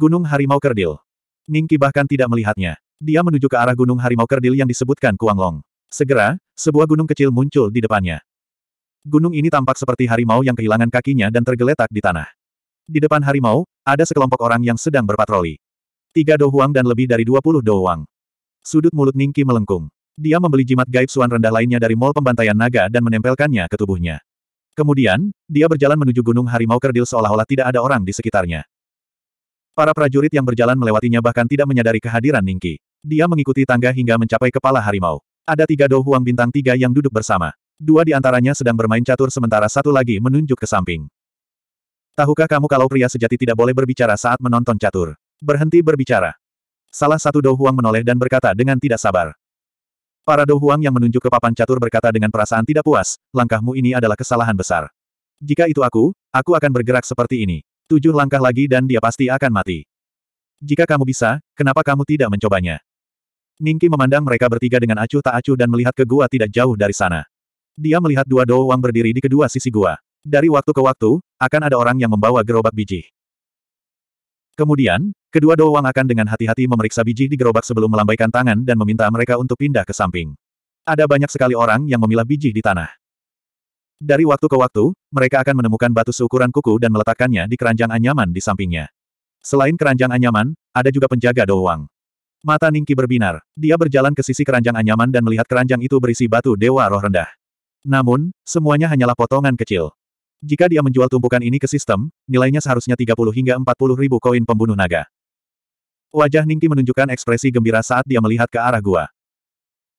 Gunung Harimau Kerdil. Ningki bahkan tidak melihatnya. Dia menuju ke arah Gunung Harimau Kerdil yang disebutkan Kuanglong. Segera, sebuah gunung kecil muncul di depannya. Gunung ini tampak seperti harimau yang kehilangan kakinya dan tergeletak di tanah. Di depan harimau, ada sekelompok orang yang sedang berpatroli. Tiga dohuang dan lebih dari dua puluh dohuang. Sudut mulut Ningki melengkung. Dia membeli jimat gaib suan rendah lainnya dari mall pembantaian naga dan menempelkannya ke tubuhnya. Kemudian, dia berjalan menuju Gunung Harimau Kerdil seolah-olah tidak ada orang di sekitarnya. Para prajurit yang berjalan melewatinya bahkan tidak menyadari kehadiran Ningki. Dia mengikuti tangga hingga mencapai kepala harimau. Ada tiga dohuang bintang tiga yang duduk bersama. Dua di antaranya sedang bermain catur sementara satu lagi menunjuk ke samping. Tahukah kamu kalau pria sejati tidak boleh berbicara saat menonton catur? Berhenti berbicara. Salah satu dohuang menoleh dan berkata dengan tidak sabar. Para dohuang yang menunjuk ke papan catur berkata dengan perasaan tidak puas, langkahmu ini adalah kesalahan besar. Jika itu aku, aku akan bergerak seperti ini. Tujuh langkah lagi dan dia pasti akan mati. Jika kamu bisa, kenapa kamu tidak mencobanya? Ningki memandang mereka bertiga dengan acuh tak acuh dan melihat ke gua tidak jauh dari sana. Dia melihat dua doang berdiri di kedua sisi gua. Dari waktu ke waktu, akan ada orang yang membawa gerobak biji. Kemudian, kedua doang akan dengan hati-hati memeriksa biji di gerobak sebelum melambaikan tangan dan meminta mereka untuk pindah ke samping. Ada banyak sekali orang yang memilah biji di tanah. Dari waktu ke waktu, mereka akan menemukan batu seukuran kuku dan meletakkannya di keranjang anyaman di sampingnya. Selain keranjang anyaman, ada juga penjaga doang. Mata Ningki berbinar. Dia berjalan ke sisi keranjang anyaman dan melihat keranjang itu berisi batu dewa roh rendah. Namun, semuanya hanyalah potongan kecil. Jika dia menjual tumpukan ini ke sistem, nilainya seharusnya 30 hingga 40 ribu koin pembunuh naga. Wajah Ningki menunjukkan ekspresi gembira saat dia melihat ke arah gua.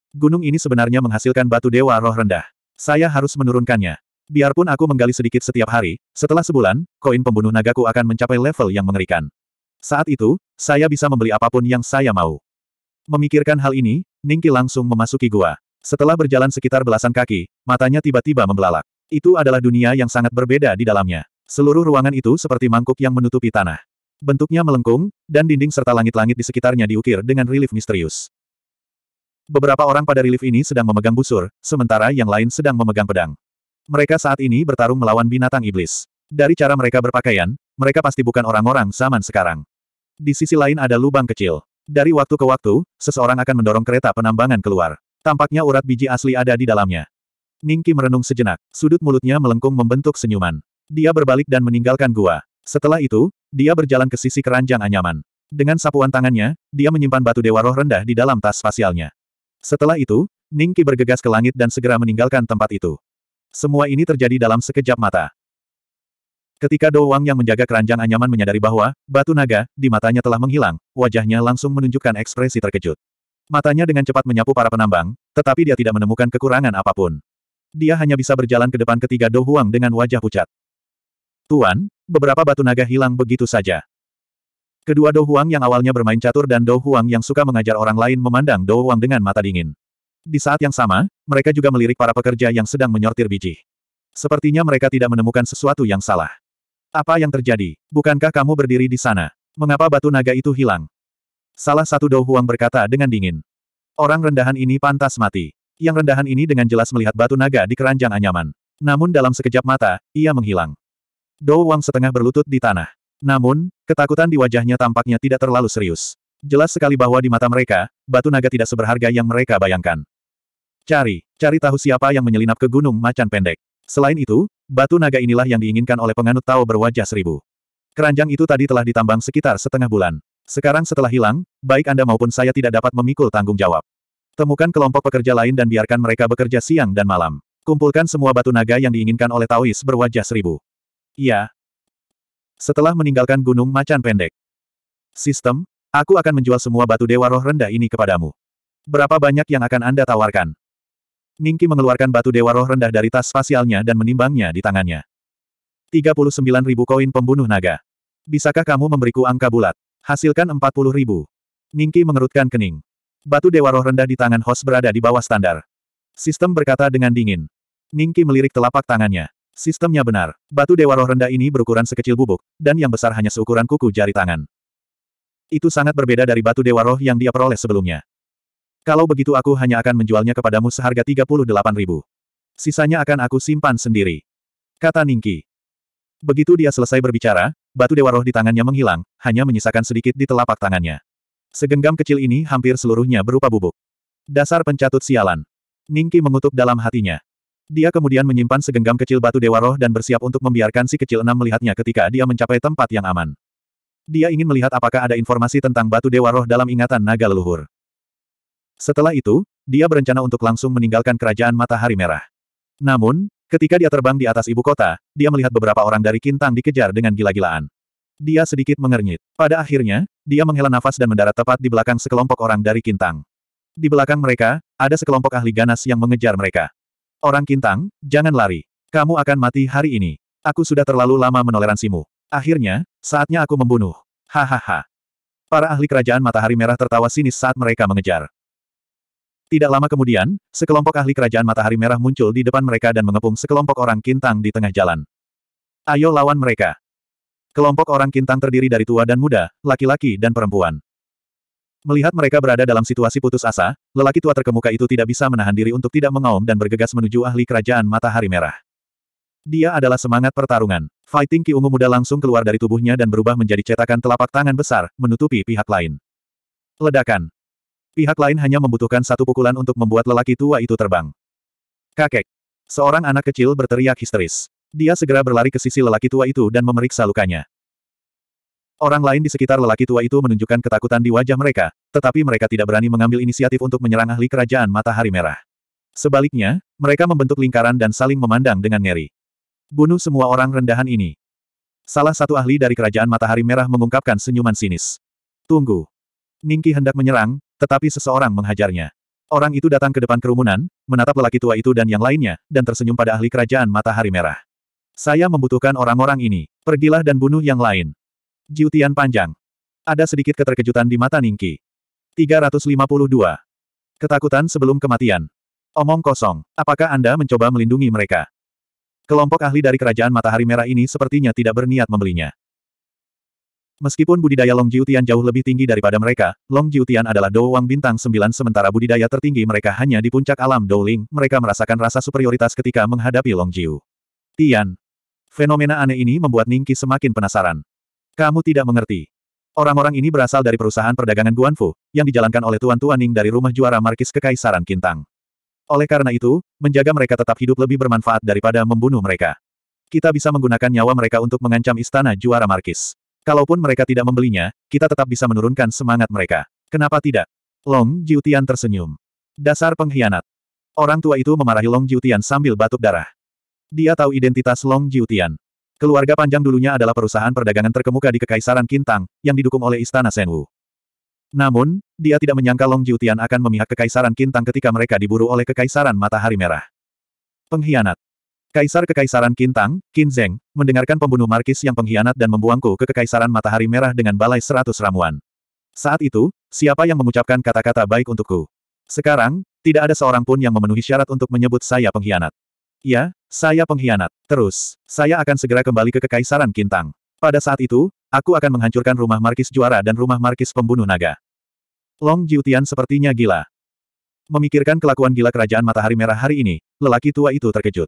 Gunung ini sebenarnya menghasilkan batu dewa roh rendah. Saya harus menurunkannya. Biarpun aku menggali sedikit setiap hari, setelah sebulan, koin pembunuh nagaku akan mencapai level yang mengerikan. Saat itu, saya bisa membeli apapun yang saya mau. Memikirkan hal ini, Ningki langsung memasuki gua. Setelah berjalan sekitar belasan kaki, matanya tiba-tiba membelalak. Itu adalah dunia yang sangat berbeda di dalamnya. Seluruh ruangan itu seperti mangkuk yang menutupi tanah. Bentuknya melengkung, dan dinding serta langit-langit di sekitarnya diukir dengan relief misterius. Beberapa orang pada relief ini sedang memegang busur, sementara yang lain sedang memegang pedang. Mereka saat ini bertarung melawan binatang iblis. Dari cara mereka berpakaian, mereka pasti bukan orang-orang zaman sekarang. Di sisi lain ada lubang kecil. Dari waktu ke waktu, seseorang akan mendorong kereta penambangan keluar. Tampaknya urat biji asli ada di dalamnya. Ningki merenung sejenak, sudut mulutnya melengkung membentuk senyuman. Dia berbalik dan meninggalkan gua. Setelah itu, dia berjalan ke sisi keranjang anyaman. Dengan sapuan tangannya, dia menyimpan batu dewa roh rendah di dalam tas spasialnya. Setelah itu, Ningki bergegas ke langit dan segera meninggalkan tempat itu. Semua ini terjadi dalam sekejap mata. Ketika Dou Wang yang menjaga keranjang anyaman menyadari bahwa batu naga di matanya telah menghilang, wajahnya langsung menunjukkan ekspresi terkejut. Matanya dengan cepat menyapu para penambang, tetapi dia tidak menemukan kekurangan apapun. Dia hanya bisa berjalan ke depan ketiga Dou Huang dengan wajah pucat. Tuan, beberapa batu naga hilang begitu saja. Kedua Dou Huang yang awalnya bermain catur dan Dou Huang yang suka mengajar orang lain memandang Dou Huang dengan mata dingin. Di saat yang sama, mereka juga melirik para pekerja yang sedang menyortir biji. Sepertinya mereka tidak menemukan sesuatu yang salah. Apa yang terjadi? Bukankah kamu berdiri di sana? Mengapa batu naga itu hilang? Salah satu Dou Huang berkata dengan dingin. Orang rendahan ini pantas mati. Yang rendahan ini dengan jelas melihat batu naga di keranjang anyaman. Namun dalam sekejap mata, ia menghilang. Dou Wang setengah berlutut di tanah. Namun, ketakutan di wajahnya tampaknya tidak terlalu serius. Jelas sekali bahwa di mata mereka, batu naga tidak seberharga yang mereka bayangkan. Cari, cari tahu siapa yang menyelinap ke gunung macan pendek. Selain itu, batu naga inilah yang diinginkan oleh penganut Tao berwajah seribu. Keranjang itu tadi telah ditambang sekitar setengah bulan. Sekarang setelah hilang, baik Anda maupun saya tidak dapat memikul tanggung jawab. Temukan kelompok pekerja lain dan biarkan mereka bekerja siang dan malam. Kumpulkan semua batu naga yang diinginkan oleh Taois berwajah seribu. Iya, setelah meninggalkan Gunung Macan Pendek. Sistem, aku akan menjual semua batu dewa roh rendah ini kepadamu. Berapa banyak yang akan Anda tawarkan? Ningki mengeluarkan batu dewa roh rendah dari tas spasialnya dan menimbangnya di tangannya. 39 ribu koin pembunuh naga. Bisakah kamu memberiku angka bulat? Hasilkan 40 ribu. Ningki mengerutkan kening. Batu dewa roh rendah di tangan host berada di bawah standar. Sistem berkata dengan dingin. Ningki melirik telapak tangannya. Sistemnya benar. Batu Dewa Roh Rendah ini berukuran sekecil bubuk, dan yang besar hanya seukuran kuku jari tangan. Itu sangat berbeda dari batu Dewa Roh yang dia peroleh sebelumnya. Kalau begitu aku hanya akan menjualnya kepadamu seharga 38 ribu. Sisanya akan aku simpan sendiri. Kata Ningki. Begitu dia selesai berbicara, batu Dewa Roh di tangannya menghilang, hanya menyisakan sedikit di telapak tangannya. Segenggam kecil ini hampir seluruhnya berupa bubuk. Dasar pencatut sialan. Ningki mengutuk dalam hatinya. Dia kemudian menyimpan segenggam kecil batu dewa roh dan bersiap untuk membiarkan si kecil enam melihatnya ketika dia mencapai tempat yang aman. Dia ingin melihat apakah ada informasi tentang batu dewa roh dalam ingatan naga leluhur. Setelah itu, dia berencana untuk langsung meninggalkan kerajaan matahari merah. Namun, ketika dia terbang di atas ibu kota, dia melihat beberapa orang dari Kintang dikejar dengan gila-gilaan. Dia sedikit mengernyit. Pada akhirnya, dia menghela nafas dan mendarat tepat di belakang sekelompok orang dari Kintang. Di belakang mereka, ada sekelompok ahli ganas yang mengejar mereka. Orang Kintang, jangan lari. Kamu akan mati hari ini. Aku sudah terlalu lama menoleransimu. Akhirnya, saatnya aku membunuh. Hahaha. Para ahli kerajaan matahari merah tertawa sinis saat mereka mengejar. Tidak lama kemudian, sekelompok ahli kerajaan matahari merah muncul di depan mereka dan mengepung sekelompok orang Kintang di tengah jalan. Ayo lawan mereka. Kelompok orang Kintang terdiri dari tua dan muda, laki-laki dan perempuan. Melihat mereka berada dalam situasi putus asa, lelaki tua terkemuka itu tidak bisa menahan diri untuk tidak mengaum dan bergegas menuju ahli kerajaan matahari merah. Dia adalah semangat pertarungan. Fighting Ki Ungu Muda langsung keluar dari tubuhnya dan berubah menjadi cetakan telapak tangan besar, menutupi pihak lain. Ledakan. Pihak lain hanya membutuhkan satu pukulan untuk membuat lelaki tua itu terbang. Kakek. Seorang anak kecil berteriak histeris. Dia segera berlari ke sisi lelaki tua itu dan memeriksa lukanya. Orang lain di sekitar lelaki tua itu menunjukkan ketakutan di wajah mereka, tetapi mereka tidak berani mengambil inisiatif untuk menyerang ahli kerajaan matahari merah. Sebaliknya, mereka membentuk lingkaran dan saling memandang dengan ngeri. Bunuh semua orang rendahan ini. Salah satu ahli dari kerajaan matahari merah mengungkapkan senyuman sinis. Tunggu. Ningki hendak menyerang, tetapi seseorang menghajarnya. Orang itu datang ke depan kerumunan, menatap lelaki tua itu dan yang lainnya, dan tersenyum pada ahli kerajaan matahari merah. Saya membutuhkan orang-orang ini. Pergilah dan bunuh yang lain. Jiutian panjang. Ada sedikit keterkejutan di mata Ningki. 352. Ketakutan sebelum kematian. Omong kosong, apakah Anda mencoba melindungi mereka? Kelompok ahli dari Kerajaan Matahari Merah ini sepertinya tidak berniat membelinya. Meskipun budidaya Long Jiutian jauh lebih tinggi daripada mereka, Long Jiutian adalah Dou Wang bintang 9 sementara budidaya tertinggi mereka hanya di puncak alam Douling, mereka merasakan rasa superioritas ketika menghadapi Long Jiu. Tian. Fenomena aneh ini membuat Ningki semakin penasaran. Kamu tidak mengerti. Orang-orang ini berasal dari perusahaan perdagangan Guanfu, yang dijalankan oleh Tuan tuan Ning dari rumah juara Markis Kekaisaran Kintang. Oleh karena itu, menjaga mereka tetap hidup lebih bermanfaat daripada membunuh mereka. Kita bisa menggunakan nyawa mereka untuk mengancam istana juara Markis. Kalaupun mereka tidak membelinya, kita tetap bisa menurunkan semangat mereka. Kenapa tidak? Long Jiutian tersenyum. Dasar pengkhianat. Orang tua itu memarahi Long Jiutian sambil batuk darah. Dia tahu identitas Long Jiutian. Keluarga panjang dulunya adalah perusahaan perdagangan terkemuka di Kekaisaran Kintang, yang didukung oleh Istana Senwu. Namun, dia tidak menyangka Long Jiutian akan memihak Kekaisaran Kintang ketika mereka diburu oleh Kekaisaran Matahari Merah. Pengkhianat. Kaisar Kekaisaran Kintang, Qin Zheng, mendengarkan pembunuh Markis yang pengkhianat dan membuangku ke Kekaisaran Matahari Merah dengan balai seratus ramuan. Saat itu, siapa yang mengucapkan kata-kata baik untukku? Sekarang, tidak ada seorang pun yang memenuhi syarat untuk menyebut saya pengkhianat. Ya, saya pengkhianat. Terus, saya akan segera kembali ke Kekaisaran Kintang. Pada saat itu, aku akan menghancurkan rumah Markis Juara dan rumah Markis Pembunuh Naga. Long Jiutian sepertinya gila. Memikirkan kelakuan gila kerajaan Matahari Merah hari ini, lelaki tua itu terkejut.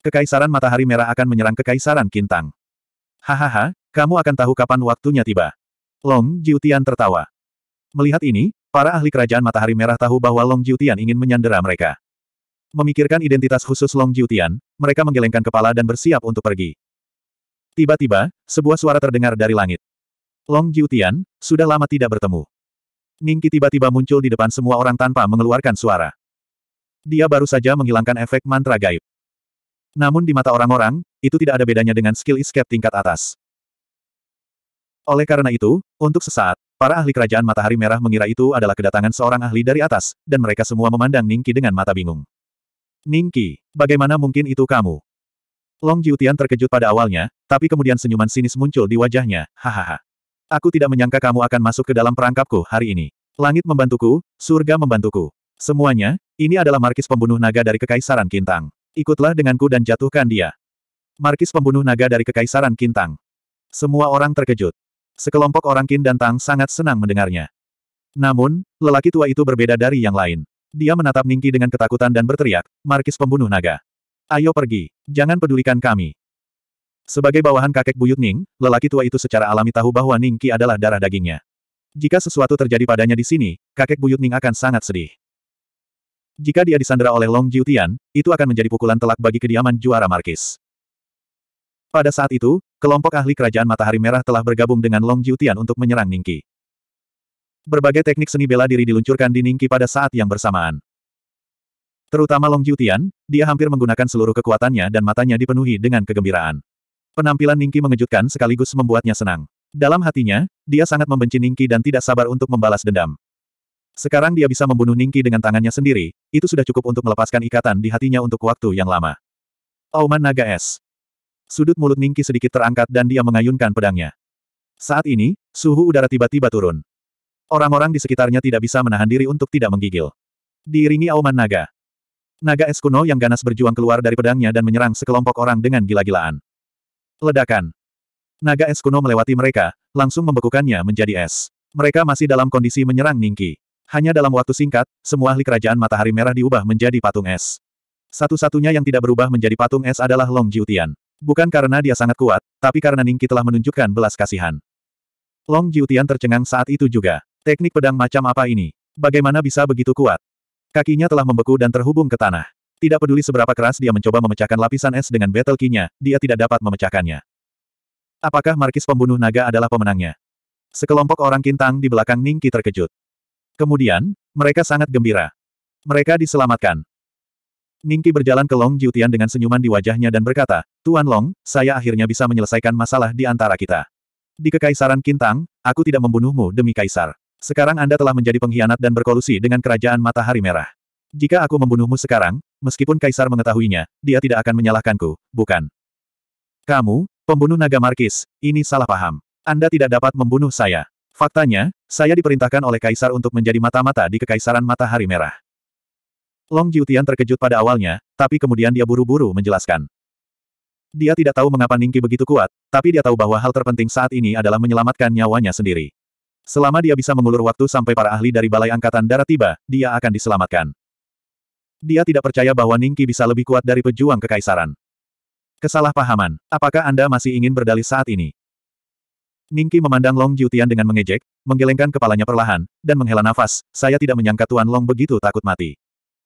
Kekaisaran Matahari Merah akan menyerang Kekaisaran Kintang. Hahaha, kamu akan tahu kapan waktunya tiba. Long Jiutian tertawa. Melihat ini, para ahli kerajaan Matahari Merah tahu bahwa Long Jiutian ingin menyandera mereka. Memikirkan identitas khusus Long Jiutian, mereka menggelengkan kepala dan bersiap untuk pergi. Tiba-tiba, sebuah suara terdengar dari langit. Long Jiutian, sudah lama tidak bertemu. Ningki tiba-tiba muncul di depan semua orang tanpa mengeluarkan suara. Dia baru saja menghilangkan efek mantra gaib. Namun di mata orang-orang, itu tidak ada bedanya dengan skill escape tingkat atas. Oleh karena itu, untuk sesaat, para ahli kerajaan matahari merah mengira itu adalah kedatangan seorang ahli dari atas, dan mereka semua memandang Ningki dengan mata bingung. Ningki, bagaimana mungkin itu kamu? Long Jiutian terkejut pada awalnya, tapi kemudian senyuman sinis muncul di wajahnya, hahaha. Aku tidak menyangka kamu akan masuk ke dalam perangkapku hari ini. Langit membantuku, surga membantuku. Semuanya, ini adalah markis pembunuh naga dari Kekaisaran Kintang. Ikutlah denganku dan jatuhkan dia. Markis pembunuh naga dari Kekaisaran Kintang. Semua orang terkejut. Sekelompok orang Kintang Tang sangat senang mendengarnya. Namun, lelaki tua itu berbeda dari yang lain. Dia menatap Ningki dengan ketakutan dan berteriak, Markis pembunuh naga. Ayo pergi, jangan pedulikan kami. Sebagai bawahan kakek buyut Ning, lelaki tua itu secara alami tahu bahwa Ningki adalah darah dagingnya. Jika sesuatu terjadi padanya di sini, kakek buyut Ning akan sangat sedih. Jika dia disandera oleh Long Jiutian, itu akan menjadi pukulan telak bagi kediaman juara Markis. Pada saat itu, kelompok ahli kerajaan Matahari Merah telah bergabung dengan Long Jiutian untuk menyerang Ningki berbagai teknik seni bela diri diluncurkan di Ningqi pada saat yang bersamaan. Terutama Long Jutian, dia hampir menggunakan seluruh kekuatannya dan matanya dipenuhi dengan kegembiraan. Penampilan Ningqi mengejutkan sekaligus membuatnya senang. Dalam hatinya, dia sangat membenci Ningqi dan tidak sabar untuk membalas dendam. Sekarang dia bisa membunuh Ningqi dengan tangannya sendiri, itu sudah cukup untuk melepaskan ikatan di hatinya untuk waktu yang lama. Auman Naga Es. Sudut mulut Ningqi sedikit terangkat dan dia mengayunkan pedangnya. Saat ini, suhu udara tiba-tiba turun. Orang-orang di sekitarnya tidak bisa menahan diri untuk tidak menggigil. Diiringi auman naga. Naga es kuno yang ganas berjuang keluar dari pedangnya dan menyerang sekelompok orang dengan gila-gilaan. Ledakan. Naga es kuno melewati mereka, langsung membekukannya menjadi es. Mereka masih dalam kondisi menyerang Ningki. Hanya dalam waktu singkat, semua ahli kerajaan matahari merah diubah menjadi patung es. Satu-satunya yang tidak berubah menjadi patung es adalah Long Jiutian. Bukan karena dia sangat kuat, tapi karena Ningki telah menunjukkan belas kasihan. Long Jiutian tercengang saat itu juga. Teknik pedang macam apa ini? Bagaimana bisa begitu kuat? Kakinya telah membeku dan terhubung ke tanah. Tidak peduli seberapa keras dia mencoba memecahkan lapisan es dengan battle key dia tidak dapat memecahkannya. Apakah markis pembunuh naga adalah pemenangnya? Sekelompok orang kintang di belakang Ningki terkejut. Kemudian, mereka sangat gembira. Mereka diselamatkan. Ningki berjalan ke Long Jiutian dengan senyuman di wajahnya dan berkata, Tuan Long, saya akhirnya bisa menyelesaikan masalah di antara kita. Di Kekaisaran Kintang, aku tidak membunuhmu demi kaisar. Sekarang Anda telah menjadi pengkhianat dan berkolusi dengan kerajaan matahari merah. Jika aku membunuhmu sekarang, meskipun Kaisar mengetahuinya, dia tidak akan menyalahkanku, bukan? Kamu, pembunuh naga Markis, ini salah paham. Anda tidak dapat membunuh saya. Faktanya, saya diperintahkan oleh Kaisar untuk menjadi mata-mata di Kekaisaran Matahari Merah. Long Jiutian terkejut pada awalnya, tapi kemudian dia buru-buru menjelaskan. Dia tidak tahu mengapa Ningki begitu kuat, tapi dia tahu bahwa hal terpenting saat ini adalah menyelamatkan nyawanya sendiri. Selama dia bisa mengulur waktu sampai para ahli dari Balai Angkatan Darat tiba, dia akan diselamatkan. Dia tidak percaya bahwa Ningki bisa lebih kuat dari pejuang kekaisaran. Kesalahpahaman. Apakah Anda masih ingin berdalih saat ini? Ningki memandang Long Jutian dengan mengejek, menggelengkan kepalanya perlahan, dan menghela nafas, saya tidak menyangka Tuan Long begitu takut mati.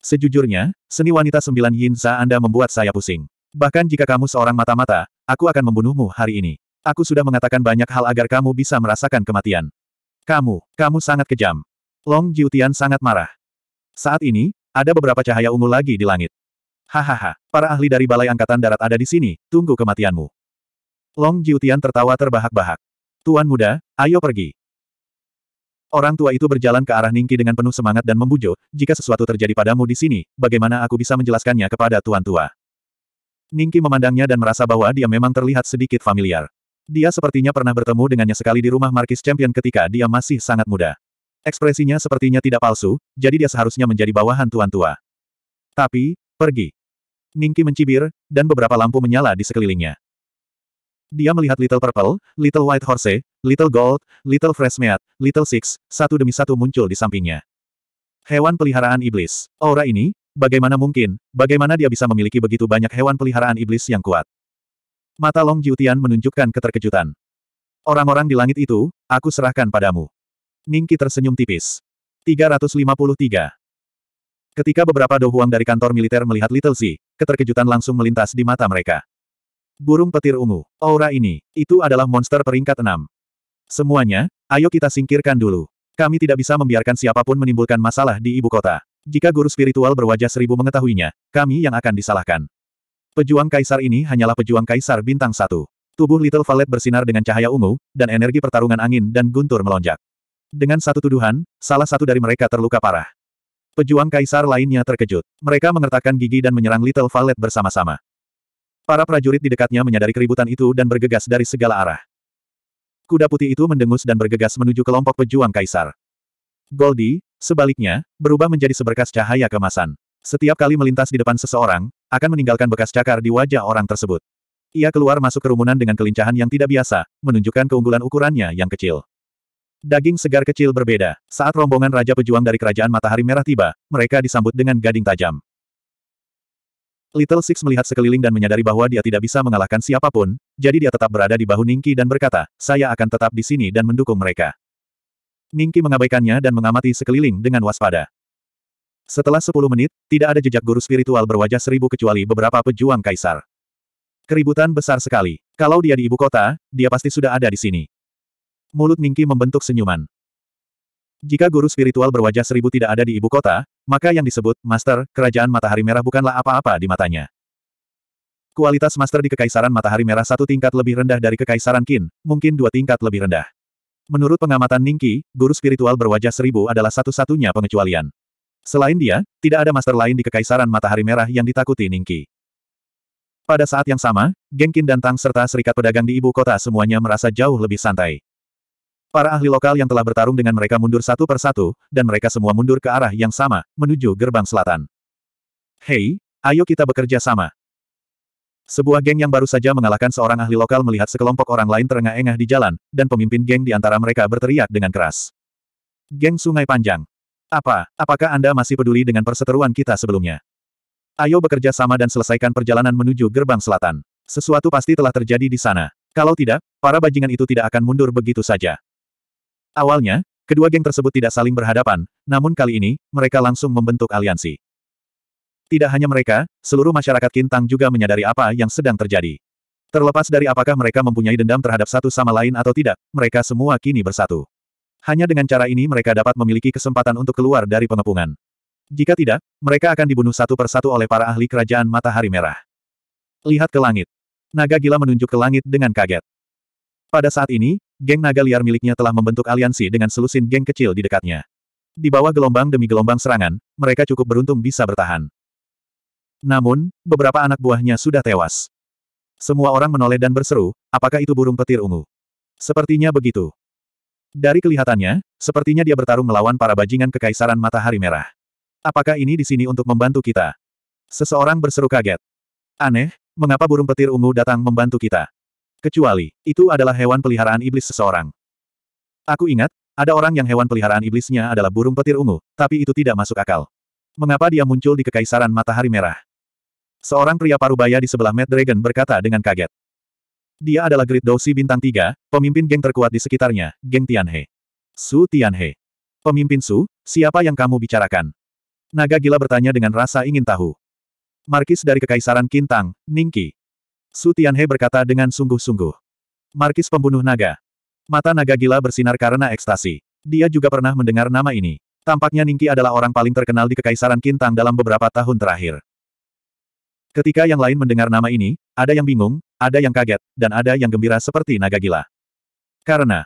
Sejujurnya, seni wanita sembilan yin Yinza Anda membuat saya pusing. Bahkan jika kamu seorang mata-mata, aku akan membunuhmu hari ini. Aku sudah mengatakan banyak hal agar kamu bisa merasakan kematian. Kamu, kamu sangat kejam. Long Jiutian sangat marah. Saat ini, ada beberapa cahaya ungu lagi di langit. Hahaha, para ahli dari Balai Angkatan Darat ada di sini, tunggu kematianmu. Long Jiutian tertawa terbahak-bahak. Tuan muda, ayo pergi. Orang tua itu berjalan ke arah Ningki dengan penuh semangat dan membujuk, jika sesuatu terjadi padamu di sini, bagaimana aku bisa menjelaskannya kepada tuan tua? Ningki memandangnya dan merasa bahwa dia memang terlihat sedikit familiar. Dia sepertinya pernah bertemu dengannya sekali di rumah Markis Champion ketika dia masih sangat muda. Ekspresinya sepertinya tidak palsu, jadi dia seharusnya menjadi bawahan tuan tua. Tapi, pergi. Ningki mencibir, dan beberapa lampu menyala di sekelilingnya. Dia melihat Little Purple, Little White Horse, Little Gold, Little Fresh Meat, Little Six, satu demi satu muncul di sampingnya. Hewan peliharaan iblis. Aura ini, bagaimana mungkin, bagaimana dia bisa memiliki begitu banyak hewan peliharaan iblis yang kuat? Mata Long Jiutian menunjukkan keterkejutan. Orang-orang di langit itu, aku serahkan padamu. Ningki tersenyum tipis. 353. Ketika beberapa dohuang dari kantor militer melihat Little Z, keterkejutan langsung melintas di mata mereka. Burung petir ungu, aura ini, itu adalah monster peringkat enam. Semuanya, ayo kita singkirkan dulu. Kami tidak bisa membiarkan siapapun menimbulkan masalah di ibu kota. Jika guru spiritual berwajah seribu mengetahuinya, kami yang akan disalahkan. Pejuang kaisar ini hanyalah pejuang kaisar bintang satu. Tubuh Little Valet bersinar dengan cahaya ungu, dan energi pertarungan angin dan guntur melonjak. Dengan satu tuduhan, salah satu dari mereka terluka parah. Pejuang kaisar lainnya terkejut. Mereka mengertakkan gigi dan menyerang Little Valet bersama-sama. Para prajurit di dekatnya menyadari keributan itu dan bergegas dari segala arah. Kuda putih itu mendengus dan bergegas menuju kelompok pejuang kaisar. Goldie, sebaliknya, berubah menjadi seberkas cahaya kemasan. Setiap kali melintas di depan seseorang, akan meninggalkan bekas cakar di wajah orang tersebut. Ia keluar masuk kerumunan dengan kelincahan yang tidak biasa, menunjukkan keunggulan ukurannya yang kecil. Daging segar kecil berbeda. Saat rombongan Raja Pejuang dari Kerajaan Matahari Merah tiba, mereka disambut dengan gading tajam. Little Six melihat sekeliling dan menyadari bahwa dia tidak bisa mengalahkan siapapun, jadi dia tetap berada di bahu Ningki dan berkata, saya akan tetap di sini dan mendukung mereka. Ningki mengabaikannya dan mengamati sekeliling dengan waspada. Setelah 10 menit, tidak ada jejak guru spiritual berwajah seribu kecuali beberapa pejuang kaisar. Keributan besar sekali. Kalau dia di ibu kota, dia pasti sudah ada di sini. Mulut Ningki membentuk senyuman. Jika guru spiritual berwajah seribu tidak ada di ibu kota, maka yang disebut Master, Kerajaan Matahari Merah bukanlah apa-apa di matanya. Kualitas Master di Kekaisaran Matahari Merah satu tingkat lebih rendah dari Kekaisaran Qin, mungkin dua tingkat lebih rendah. Menurut pengamatan Ningki, guru spiritual berwajah seribu adalah satu-satunya pengecualian. Selain dia, tidak ada master lain di Kekaisaran Matahari Merah yang ditakuti Ningki. Pada saat yang sama, Gengkin dan Tang serta serikat pedagang di ibu kota semuanya merasa jauh lebih santai. Para ahli lokal yang telah bertarung dengan mereka mundur satu per satu, dan mereka semua mundur ke arah yang sama, menuju gerbang selatan. Hei, ayo kita bekerja sama. Sebuah geng yang baru saja mengalahkan seorang ahli lokal melihat sekelompok orang lain terengah-engah di jalan, dan pemimpin geng di antara mereka berteriak dengan keras. Geng Sungai Panjang. Apa, apakah Anda masih peduli dengan perseteruan kita sebelumnya? Ayo bekerja sama dan selesaikan perjalanan menuju gerbang selatan. Sesuatu pasti telah terjadi di sana. Kalau tidak, para bajingan itu tidak akan mundur begitu saja. Awalnya, kedua geng tersebut tidak saling berhadapan, namun kali ini, mereka langsung membentuk aliansi. Tidak hanya mereka, seluruh masyarakat Kintang juga menyadari apa yang sedang terjadi. Terlepas dari apakah mereka mempunyai dendam terhadap satu sama lain atau tidak, mereka semua kini bersatu. Hanya dengan cara ini mereka dapat memiliki kesempatan untuk keluar dari pengepungan. Jika tidak, mereka akan dibunuh satu persatu oleh para ahli kerajaan matahari merah. Lihat ke langit. Naga gila menunjuk ke langit dengan kaget. Pada saat ini, geng naga liar miliknya telah membentuk aliansi dengan selusin geng kecil di dekatnya. Di bawah gelombang demi gelombang serangan, mereka cukup beruntung bisa bertahan. Namun, beberapa anak buahnya sudah tewas. Semua orang menoleh dan berseru, apakah itu burung petir ungu? Sepertinya begitu. Dari kelihatannya, sepertinya dia bertarung melawan para bajingan Kekaisaran Matahari Merah. Apakah ini di sini untuk membantu kita? Seseorang berseru kaget. Aneh, mengapa burung petir ungu datang membantu kita? Kecuali, itu adalah hewan peliharaan iblis seseorang. Aku ingat, ada orang yang hewan peliharaan iblisnya adalah burung petir ungu, tapi itu tidak masuk akal. Mengapa dia muncul di Kekaisaran Matahari Merah? Seorang pria parubaya di sebelah Mad Dragon berkata dengan kaget. Dia adalah Great Douxi bintang 3, pemimpin geng terkuat di sekitarnya, geng Tianhe. Su Tianhe. Pemimpin Su, siapa yang kamu bicarakan? Naga gila bertanya dengan rasa ingin tahu. Markis dari Kekaisaran Kintang, Ningki. Su Tianhe berkata dengan sungguh-sungguh. Markis pembunuh naga. Mata naga gila bersinar karena ekstasi. Dia juga pernah mendengar nama ini. Tampaknya Ningki adalah orang paling terkenal di Kekaisaran Kintang dalam beberapa tahun terakhir. Ketika yang lain mendengar nama ini, ada yang bingung, ada yang kaget, dan ada yang gembira seperti naga gila. Karena,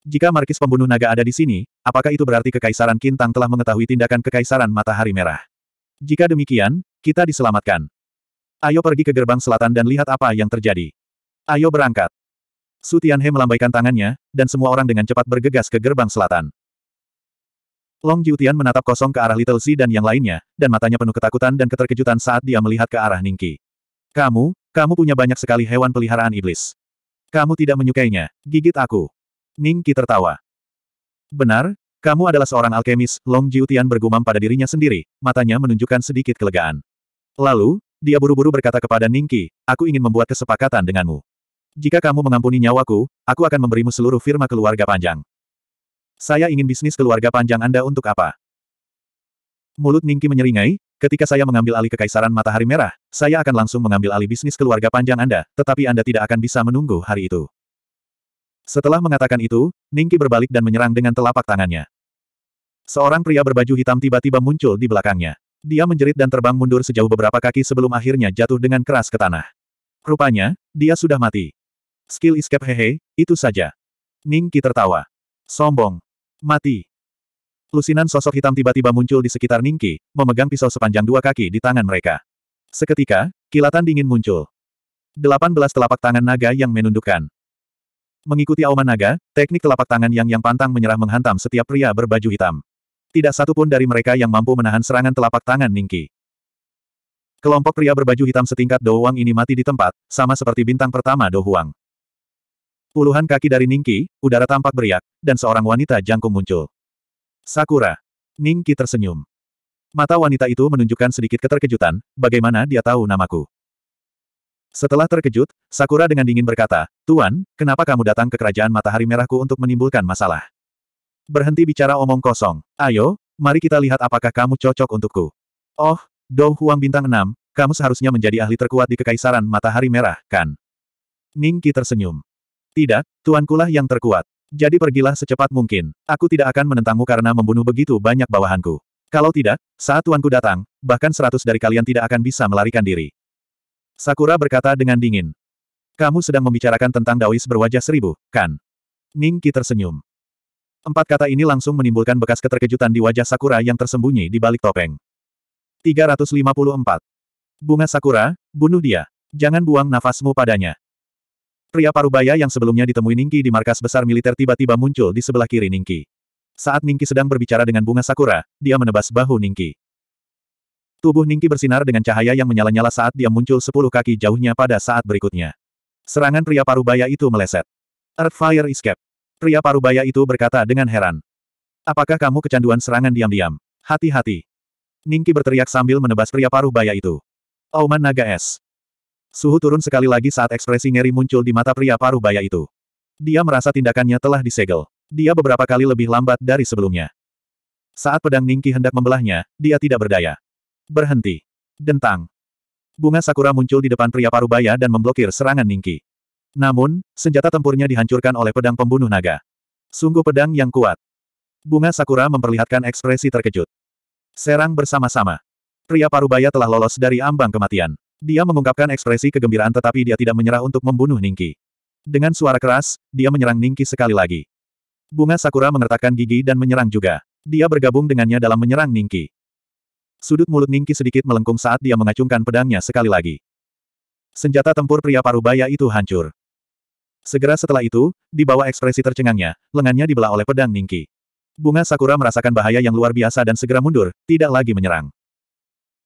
jika markis pembunuh naga ada di sini, apakah itu berarti Kekaisaran Kintang telah mengetahui tindakan Kekaisaran Matahari Merah? Jika demikian, kita diselamatkan. Ayo pergi ke gerbang selatan dan lihat apa yang terjadi. Ayo berangkat. Su Tianhe melambaikan tangannya, dan semua orang dengan cepat bergegas ke gerbang selatan. Long Jiutian menatap kosong ke arah Little Si dan yang lainnya, dan matanya penuh ketakutan dan keterkejutan saat dia melihat ke arah Ningki. Kamu, kamu punya banyak sekali hewan peliharaan iblis. Kamu tidak menyukainya, gigit aku. Ningki tertawa. Benar, kamu adalah seorang alkemis, Long Jiutian bergumam pada dirinya sendiri, matanya menunjukkan sedikit kelegaan. Lalu, dia buru-buru berkata kepada Ningki, aku ingin membuat kesepakatan denganmu. Jika kamu mengampuni nyawaku, aku akan memberimu seluruh firma keluarga panjang. Saya ingin bisnis keluarga panjang Anda untuk apa? Mulut Ningki menyeringai, ketika saya mengambil alih kekaisaran matahari merah, saya akan langsung mengambil alih bisnis keluarga panjang Anda, tetapi Anda tidak akan bisa menunggu hari itu. Setelah mengatakan itu, Ningki berbalik dan menyerang dengan telapak tangannya. Seorang pria berbaju hitam tiba-tiba muncul di belakangnya. Dia menjerit dan terbang mundur sejauh beberapa kaki sebelum akhirnya jatuh dengan keras ke tanah. Rupanya, dia sudah mati. Skill escape hehe, itu saja. Ningki tertawa. Sombong. Mati. Lusinan sosok hitam tiba-tiba muncul di sekitar Ningki, memegang pisau sepanjang dua kaki di tangan mereka. Seketika, kilatan dingin muncul. Delapan belas telapak tangan naga yang menundukkan. Mengikuti auman naga, teknik telapak tangan yang yang pantang menyerah menghantam setiap pria berbaju hitam. Tidak satu pun dari mereka yang mampu menahan serangan telapak tangan Ningki. Kelompok pria berbaju hitam setingkat Do Huang ini mati di tempat, sama seperti bintang pertama Do Huang. Puluhan kaki dari Ningki, udara tampak beriak, dan seorang wanita jangkung muncul. Sakura. Ningki tersenyum. Mata wanita itu menunjukkan sedikit keterkejutan, bagaimana dia tahu namaku. Setelah terkejut, Sakura dengan dingin berkata, Tuan, kenapa kamu datang ke kerajaan matahari merahku untuk menimbulkan masalah? Berhenti bicara omong kosong. Ayo, mari kita lihat apakah kamu cocok untukku. Oh, Dou Huang Bintang 6, kamu seharusnya menjadi ahli terkuat di Kekaisaran Matahari Merah, kan? Ningki tersenyum. Tidak, tuankulah yang terkuat. Jadi pergilah secepat mungkin. Aku tidak akan menentangmu karena membunuh begitu banyak bawahanku. Kalau tidak, saat tuanku datang, bahkan seratus dari kalian tidak akan bisa melarikan diri. Sakura berkata dengan dingin. Kamu sedang membicarakan tentang Daois berwajah seribu, kan? Ningki tersenyum. Empat kata ini langsung menimbulkan bekas keterkejutan di wajah Sakura yang tersembunyi di balik topeng. 354. Bunga Sakura, bunuh dia. Jangan buang nafasmu padanya. Pria parubaya yang sebelumnya ditemui Ningki di markas besar militer tiba-tiba muncul di sebelah kiri Ningki. Saat Ningki sedang berbicara dengan bunga sakura, dia menebas bahu Ningki. Tubuh Ningki bersinar dengan cahaya yang menyala-nyala saat dia muncul sepuluh kaki jauhnya pada saat berikutnya. Serangan pria parubaya itu meleset. Earthfire Escape. Pria parubaya itu berkata dengan heran. Apakah kamu kecanduan serangan diam-diam? Hati-hati. Ningki berteriak sambil menebas pria parubaya itu. Auman Naga Es. Suhu turun sekali lagi saat ekspresi ngeri muncul di mata pria paruh baya itu. Dia merasa tindakannya telah disegel. Dia beberapa kali lebih lambat dari sebelumnya. Saat pedang Ningki hendak membelahnya, dia tidak berdaya. Berhenti. Dentang. Bunga Sakura muncul di depan pria paruh baya dan memblokir serangan Ningki. Namun, senjata tempurnya dihancurkan oleh pedang pembunuh naga. Sungguh pedang yang kuat. Bunga Sakura memperlihatkan ekspresi terkejut. Serang bersama-sama. Pria baya telah lolos dari ambang kematian. Dia mengungkapkan ekspresi kegembiraan tetapi dia tidak menyerah untuk membunuh Ningki. Dengan suara keras, dia menyerang Ningki sekali lagi. Bunga Sakura mengertakkan gigi dan menyerang juga. Dia bergabung dengannya dalam menyerang Ningki. Sudut mulut Ningki sedikit melengkung saat dia mengacungkan pedangnya sekali lagi. Senjata tempur pria parubaya itu hancur. Segera setelah itu, di bawah ekspresi tercengangnya, lengannya dibelah oleh pedang Ningki. Bunga Sakura merasakan bahaya yang luar biasa dan segera mundur, tidak lagi menyerang.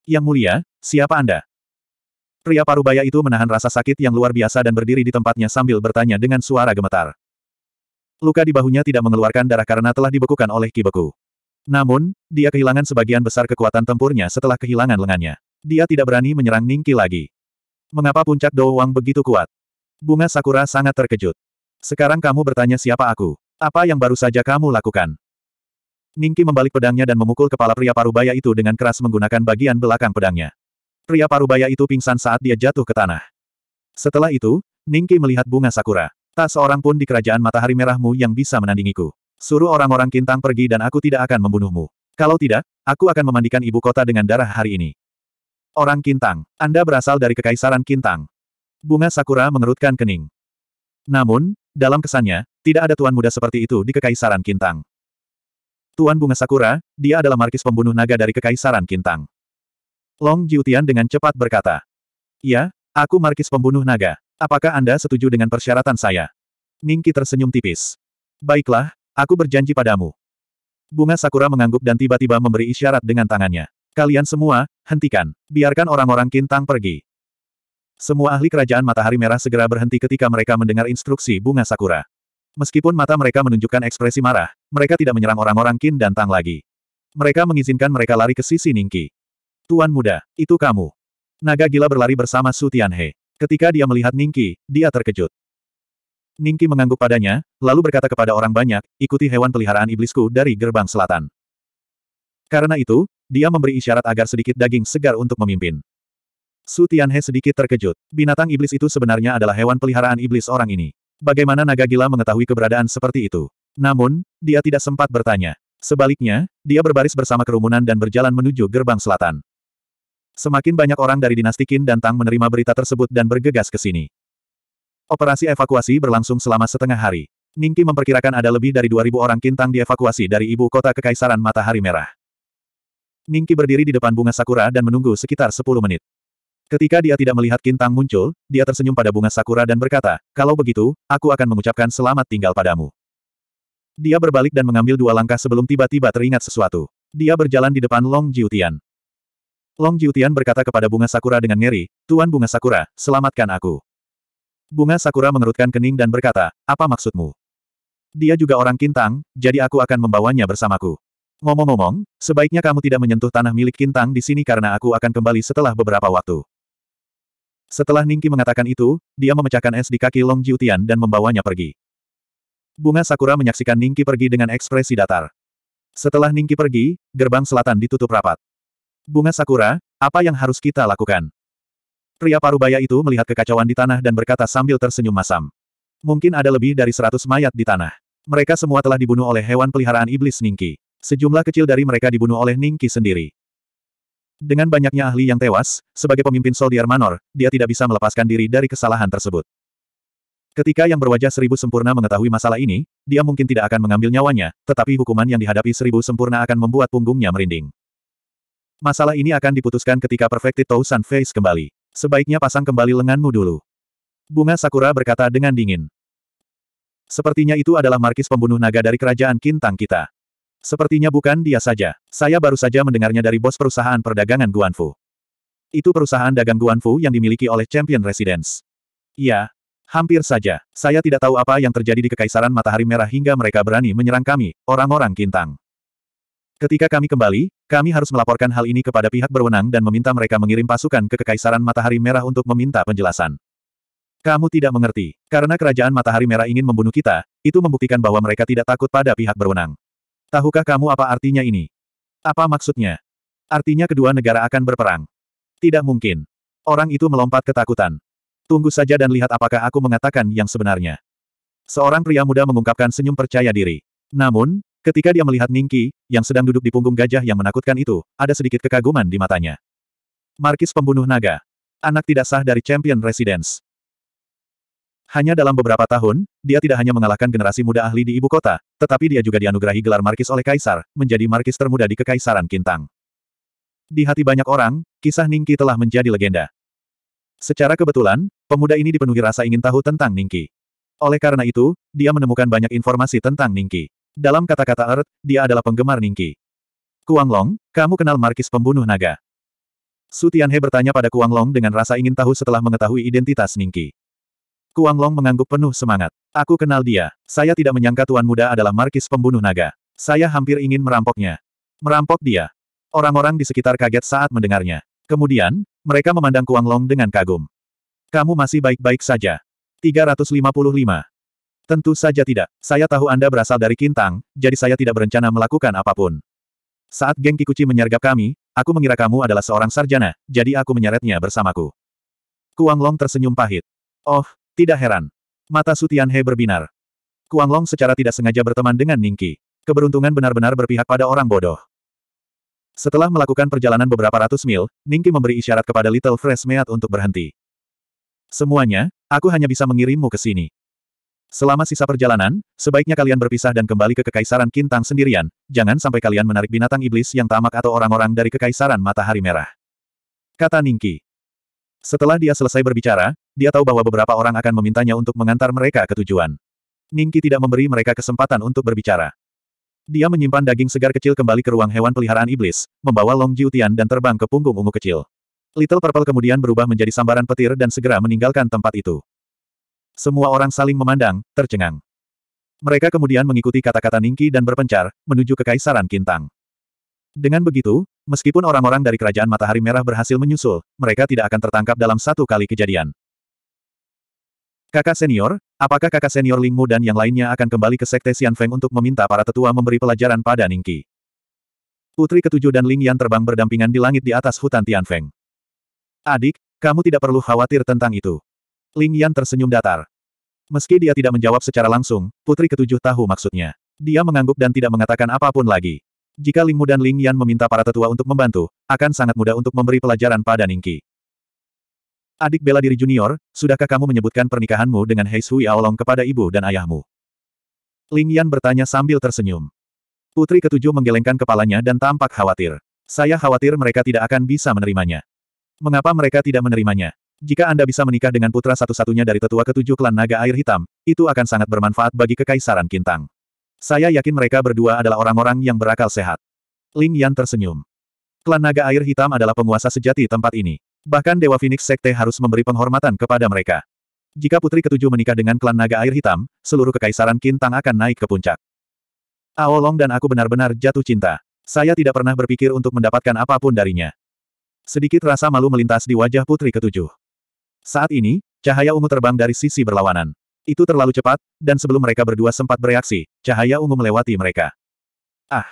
Yang mulia, siapa Anda? Pria parubaya itu menahan rasa sakit yang luar biasa dan berdiri di tempatnya sambil bertanya dengan suara gemetar. Luka di bahunya tidak mengeluarkan darah karena telah dibekukan oleh kibeku. Namun, dia kehilangan sebagian besar kekuatan tempurnya setelah kehilangan lengannya. Dia tidak berani menyerang Ningki lagi. Mengapa puncak Doang begitu kuat? Bunga Sakura sangat terkejut. Sekarang kamu bertanya siapa aku? Apa yang baru saja kamu lakukan? Ningki membalik pedangnya dan memukul kepala pria parubaya itu dengan keras menggunakan bagian belakang pedangnya. Pria parubaya itu pingsan saat dia jatuh ke tanah. Setelah itu, Ningki melihat bunga sakura. Tak seorang pun di kerajaan matahari merahmu yang bisa menandingiku. Suruh orang-orang Kintang pergi dan aku tidak akan membunuhmu. Kalau tidak, aku akan memandikan ibu kota dengan darah hari ini. Orang Kintang, Anda berasal dari Kekaisaran Kintang. Bunga Sakura mengerutkan kening. Namun, dalam kesannya, tidak ada tuan muda seperti itu di Kekaisaran Kintang. Tuan Bunga Sakura, dia adalah markis pembunuh naga dari Kekaisaran Kintang. Long Jiutian dengan cepat berkata. "Ya, aku markis pembunuh naga. Apakah Anda setuju dengan persyaratan saya? Ningki tersenyum tipis. Baiklah, aku berjanji padamu. Bunga Sakura mengangguk dan tiba-tiba memberi isyarat dengan tangannya. Kalian semua, hentikan. Biarkan orang-orang Kintang pergi. Semua ahli kerajaan matahari merah segera berhenti ketika mereka mendengar instruksi Bunga Sakura. Meskipun mata mereka menunjukkan ekspresi marah, mereka tidak menyerang orang-orang Kin dan Tang lagi. Mereka mengizinkan mereka lari ke sisi Ningki. Tuan muda, itu kamu. Naga gila berlari bersama Su Tianhe. Ketika dia melihat Ningki, dia terkejut. Ningki mengangguk padanya, lalu berkata kepada orang banyak, ikuti hewan peliharaan iblisku dari gerbang selatan. Karena itu, dia memberi isyarat agar sedikit daging segar untuk memimpin. Su Tianhe sedikit terkejut. Binatang iblis itu sebenarnya adalah hewan peliharaan iblis orang ini. Bagaimana naga gila mengetahui keberadaan seperti itu? Namun, dia tidak sempat bertanya. Sebaliknya, dia berbaris bersama kerumunan dan berjalan menuju gerbang selatan. Semakin banyak orang dari dinasti Qin dan Tang menerima berita tersebut dan bergegas ke sini. Operasi evakuasi berlangsung selama setengah hari. Ningki memperkirakan ada lebih dari 2.000 orang Kintang dievakuasi dari ibu kota Kekaisaran Matahari Merah. Ningki berdiri di depan bunga sakura dan menunggu sekitar 10 menit. Ketika dia tidak melihat Kintang muncul, dia tersenyum pada bunga sakura dan berkata, kalau begitu, aku akan mengucapkan selamat tinggal padamu. Dia berbalik dan mengambil dua langkah sebelum tiba-tiba teringat sesuatu. Dia berjalan di depan Long Jiutian. Long Jiutian berkata kepada bunga sakura dengan ngeri, Tuan bunga sakura, selamatkan aku. Bunga sakura mengerutkan kening dan berkata, apa maksudmu? Dia juga orang kintang, jadi aku akan membawanya bersamaku. Ngomong-ngomong, sebaiknya kamu tidak menyentuh tanah milik kintang di sini karena aku akan kembali setelah beberapa waktu. Setelah Ningki mengatakan itu, dia memecahkan es di kaki Long Jiutian dan membawanya pergi. Bunga Sakura menyaksikan Ningki pergi dengan ekspresi datar. Setelah Ningki pergi, gerbang selatan ditutup rapat. Bunga Sakura, apa yang harus kita lakukan? Pria parubaya itu melihat kekacauan di tanah dan berkata sambil tersenyum masam. Mungkin ada lebih dari seratus mayat di tanah. Mereka semua telah dibunuh oleh hewan peliharaan iblis Ningki. Sejumlah kecil dari mereka dibunuh oleh Ningki sendiri. Dengan banyaknya ahli yang tewas, sebagai pemimpin Soldier Manor, dia tidak bisa melepaskan diri dari kesalahan tersebut. Ketika yang berwajah seribu sempurna mengetahui masalah ini, dia mungkin tidak akan mengambil nyawanya, tetapi hukuman yang dihadapi seribu sempurna akan membuat punggungnya merinding. Masalah ini akan diputuskan ketika Perfecti Tousan Face kembali. Sebaiknya pasang kembali lenganmu dulu. Bunga Sakura berkata dengan dingin. Sepertinya itu adalah markis pembunuh naga dari kerajaan Kintang kita. Sepertinya bukan dia saja. Saya baru saja mendengarnya dari bos perusahaan perdagangan Guanfu. Itu perusahaan dagang Guanfu yang dimiliki oleh Champion Residence. Ya, hampir saja. Saya tidak tahu apa yang terjadi di Kekaisaran Matahari Merah hingga mereka berani menyerang kami, orang-orang Kintang. Ketika kami kembali, kami harus melaporkan hal ini kepada pihak berwenang dan meminta mereka mengirim pasukan ke Kekaisaran Matahari Merah untuk meminta penjelasan. Kamu tidak mengerti. Karena Kerajaan Matahari Merah ingin membunuh kita, itu membuktikan bahwa mereka tidak takut pada pihak berwenang. Tahukah kamu apa artinya ini? Apa maksudnya? Artinya kedua negara akan berperang. Tidak mungkin. Orang itu melompat ketakutan. Tunggu saja dan lihat apakah aku mengatakan yang sebenarnya. Seorang pria muda mengungkapkan senyum percaya diri. Namun, Ketika dia melihat Ningki, yang sedang duduk di punggung gajah yang menakutkan itu, ada sedikit kekaguman di matanya. Markis pembunuh naga. Anak tidak sah dari Champion Residence. Hanya dalam beberapa tahun, dia tidak hanya mengalahkan generasi muda ahli di ibu kota, tetapi dia juga dianugerahi gelar Markis oleh Kaisar, menjadi Markis termuda di Kekaisaran Kintang. Di hati banyak orang, kisah Ningki telah menjadi legenda. Secara kebetulan, pemuda ini dipenuhi rasa ingin tahu tentang Ningki. Oleh karena itu, dia menemukan banyak informasi tentang Ningki. Dalam kata-kata Earth, dia adalah penggemar Ningki. Kuang Long, kamu kenal markis pembunuh naga. Su Tianhe bertanya pada Kuang Long dengan rasa ingin tahu setelah mengetahui identitas Ningki. Kuang Long mengangguk penuh semangat. Aku kenal dia. Saya tidak menyangka tuan muda adalah markis pembunuh naga. Saya hampir ingin merampoknya. Merampok dia. Orang-orang di sekitar kaget saat mendengarnya. Kemudian, mereka memandang Kuang Long dengan kagum. Kamu masih baik-baik saja. 355. Tentu saja tidak. Saya tahu Anda berasal dari Kintang, jadi saya tidak berencana melakukan apapun. Saat geng Kikuchi menyergap kami, aku mengira kamu adalah seorang sarjana, jadi aku menyeretnya bersamaku. Kuang Long tersenyum pahit. Oh, tidak heran. Mata Sutian He berbinar. Kuang Long secara tidak sengaja berteman dengan Ningki. Keberuntungan benar-benar berpihak pada orang bodoh. Setelah melakukan perjalanan beberapa ratus mil, Ningki memberi isyarat kepada Little Fresh Meat untuk berhenti. Semuanya, aku hanya bisa mengirimmu ke sini. Selama sisa perjalanan, sebaiknya kalian berpisah dan kembali ke Kekaisaran Kintang sendirian, jangan sampai kalian menarik binatang iblis yang tamak atau orang-orang dari Kekaisaran Matahari Merah. Kata Ningki. Setelah dia selesai berbicara, dia tahu bahwa beberapa orang akan memintanya untuk mengantar mereka ke tujuan. Ningki tidak memberi mereka kesempatan untuk berbicara. Dia menyimpan daging segar kecil kembali ke ruang hewan peliharaan iblis, membawa Long Jiutian dan terbang ke punggung ungu kecil. Little Purple kemudian berubah menjadi sambaran petir dan segera meninggalkan tempat itu. Semua orang saling memandang, tercengang. Mereka kemudian mengikuti kata-kata Ningki dan berpencar, menuju ke Kaisaran Kintang. Dengan begitu, meskipun orang-orang dari Kerajaan Matahari Merah berhasil menyusul, mereka tidak akan tertangkap dalam satu kali kejadian. Kakak senior, apakah kakak senior Lingmu dan yang lainnya akan kembali ke Sekte Feng untuk meminta para tetua memberi pelajaran pada Ningki? Putri ketujuh dan Ling Yan terbang berdampingan di langit di atas hutan Tianfeng. Adik, kamu tidak perlu khawatir tentang itu. Ling Yan tersenyum datar. Meski dia tidak menjawab secara langsung, putri ketujuh tahu maksudnya. Dia mengangguk dan tidak mengatakan apapun lagi. Jika Ling Mu dan Ling Yan meminta para tetua untuk membantu, akan sangat mudah untuk memberi pelajaran pada Ningki. Adik bela diri junior, sudahkah kamu menyebutkan pernikahanmu dengan Hei Sui Aolong kepada ibu dan ayahmu? Ling Yan bertanya sambil tersenyum. Putri ketujuh menggelengkan kepalanya dan tampak khawatir. Saya khawatir mereka tidak akan bisa menerimanya. Mengapa mereka tidak menerimanya? Jika Anda bisa menikah dengan putra satu-satunya dari tetua ketujuh klan naga air hitam, itu akan sangat bermanfaat bagi kekaisaran Kintang. Saya yakin mereka berdua adalah orang-orang yang berakal sehat. Ling Yan tersenyum. Klan naga air hitam adalah penguasa sejati tempat ini. Bahkan Dewa Phoenix Sekte harus memberi penghormatan kepada mereka. Jika putri ketujuh menikah dengan klan naga air hitam, seluruh kekaisaran Kintang akan naik ke puncak. Aolong dan aku benar-benar jatuh cinta. Saya tidak pernah berpikir untuk mendapatkan apapun darinya. Sedikit rasa malu melintas di wajah putri ketujuh. Saat ini, cahaya ungu terbang dari sisi berlawanan. Itu terlalu cepat, dan sebelum mereka berdua sempat bereaksi, cahaya ungu melewati mereka. Ah!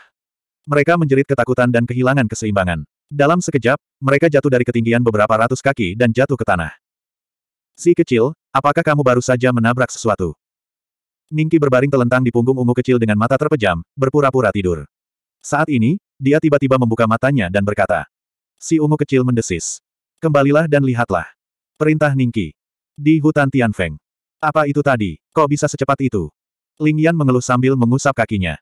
Mereka menjerit ketakutan dan kehilangan keseimbangan. Dalam sekejap, mereka jatuh dari ketinggian beberapa ratus kaki dan jatuh ke tanah. Si kecil, apakah kamu baru saja menabrak sesuatu? Ningki berbaring telentang di punggung ungu kecil dengan mata terpejam, berpura-pura tidur. Saat ini, dia tiba-tiba membuka matanya dan berkata. Si ungu kecil mendesis. Kembalilah dan lihatlah. Perintah Ningki. Di hutan Tianfeng. Apa itu tadi? Kok bisa secepat itu? Ling Yan mengeluh sambil mengusap kakinya.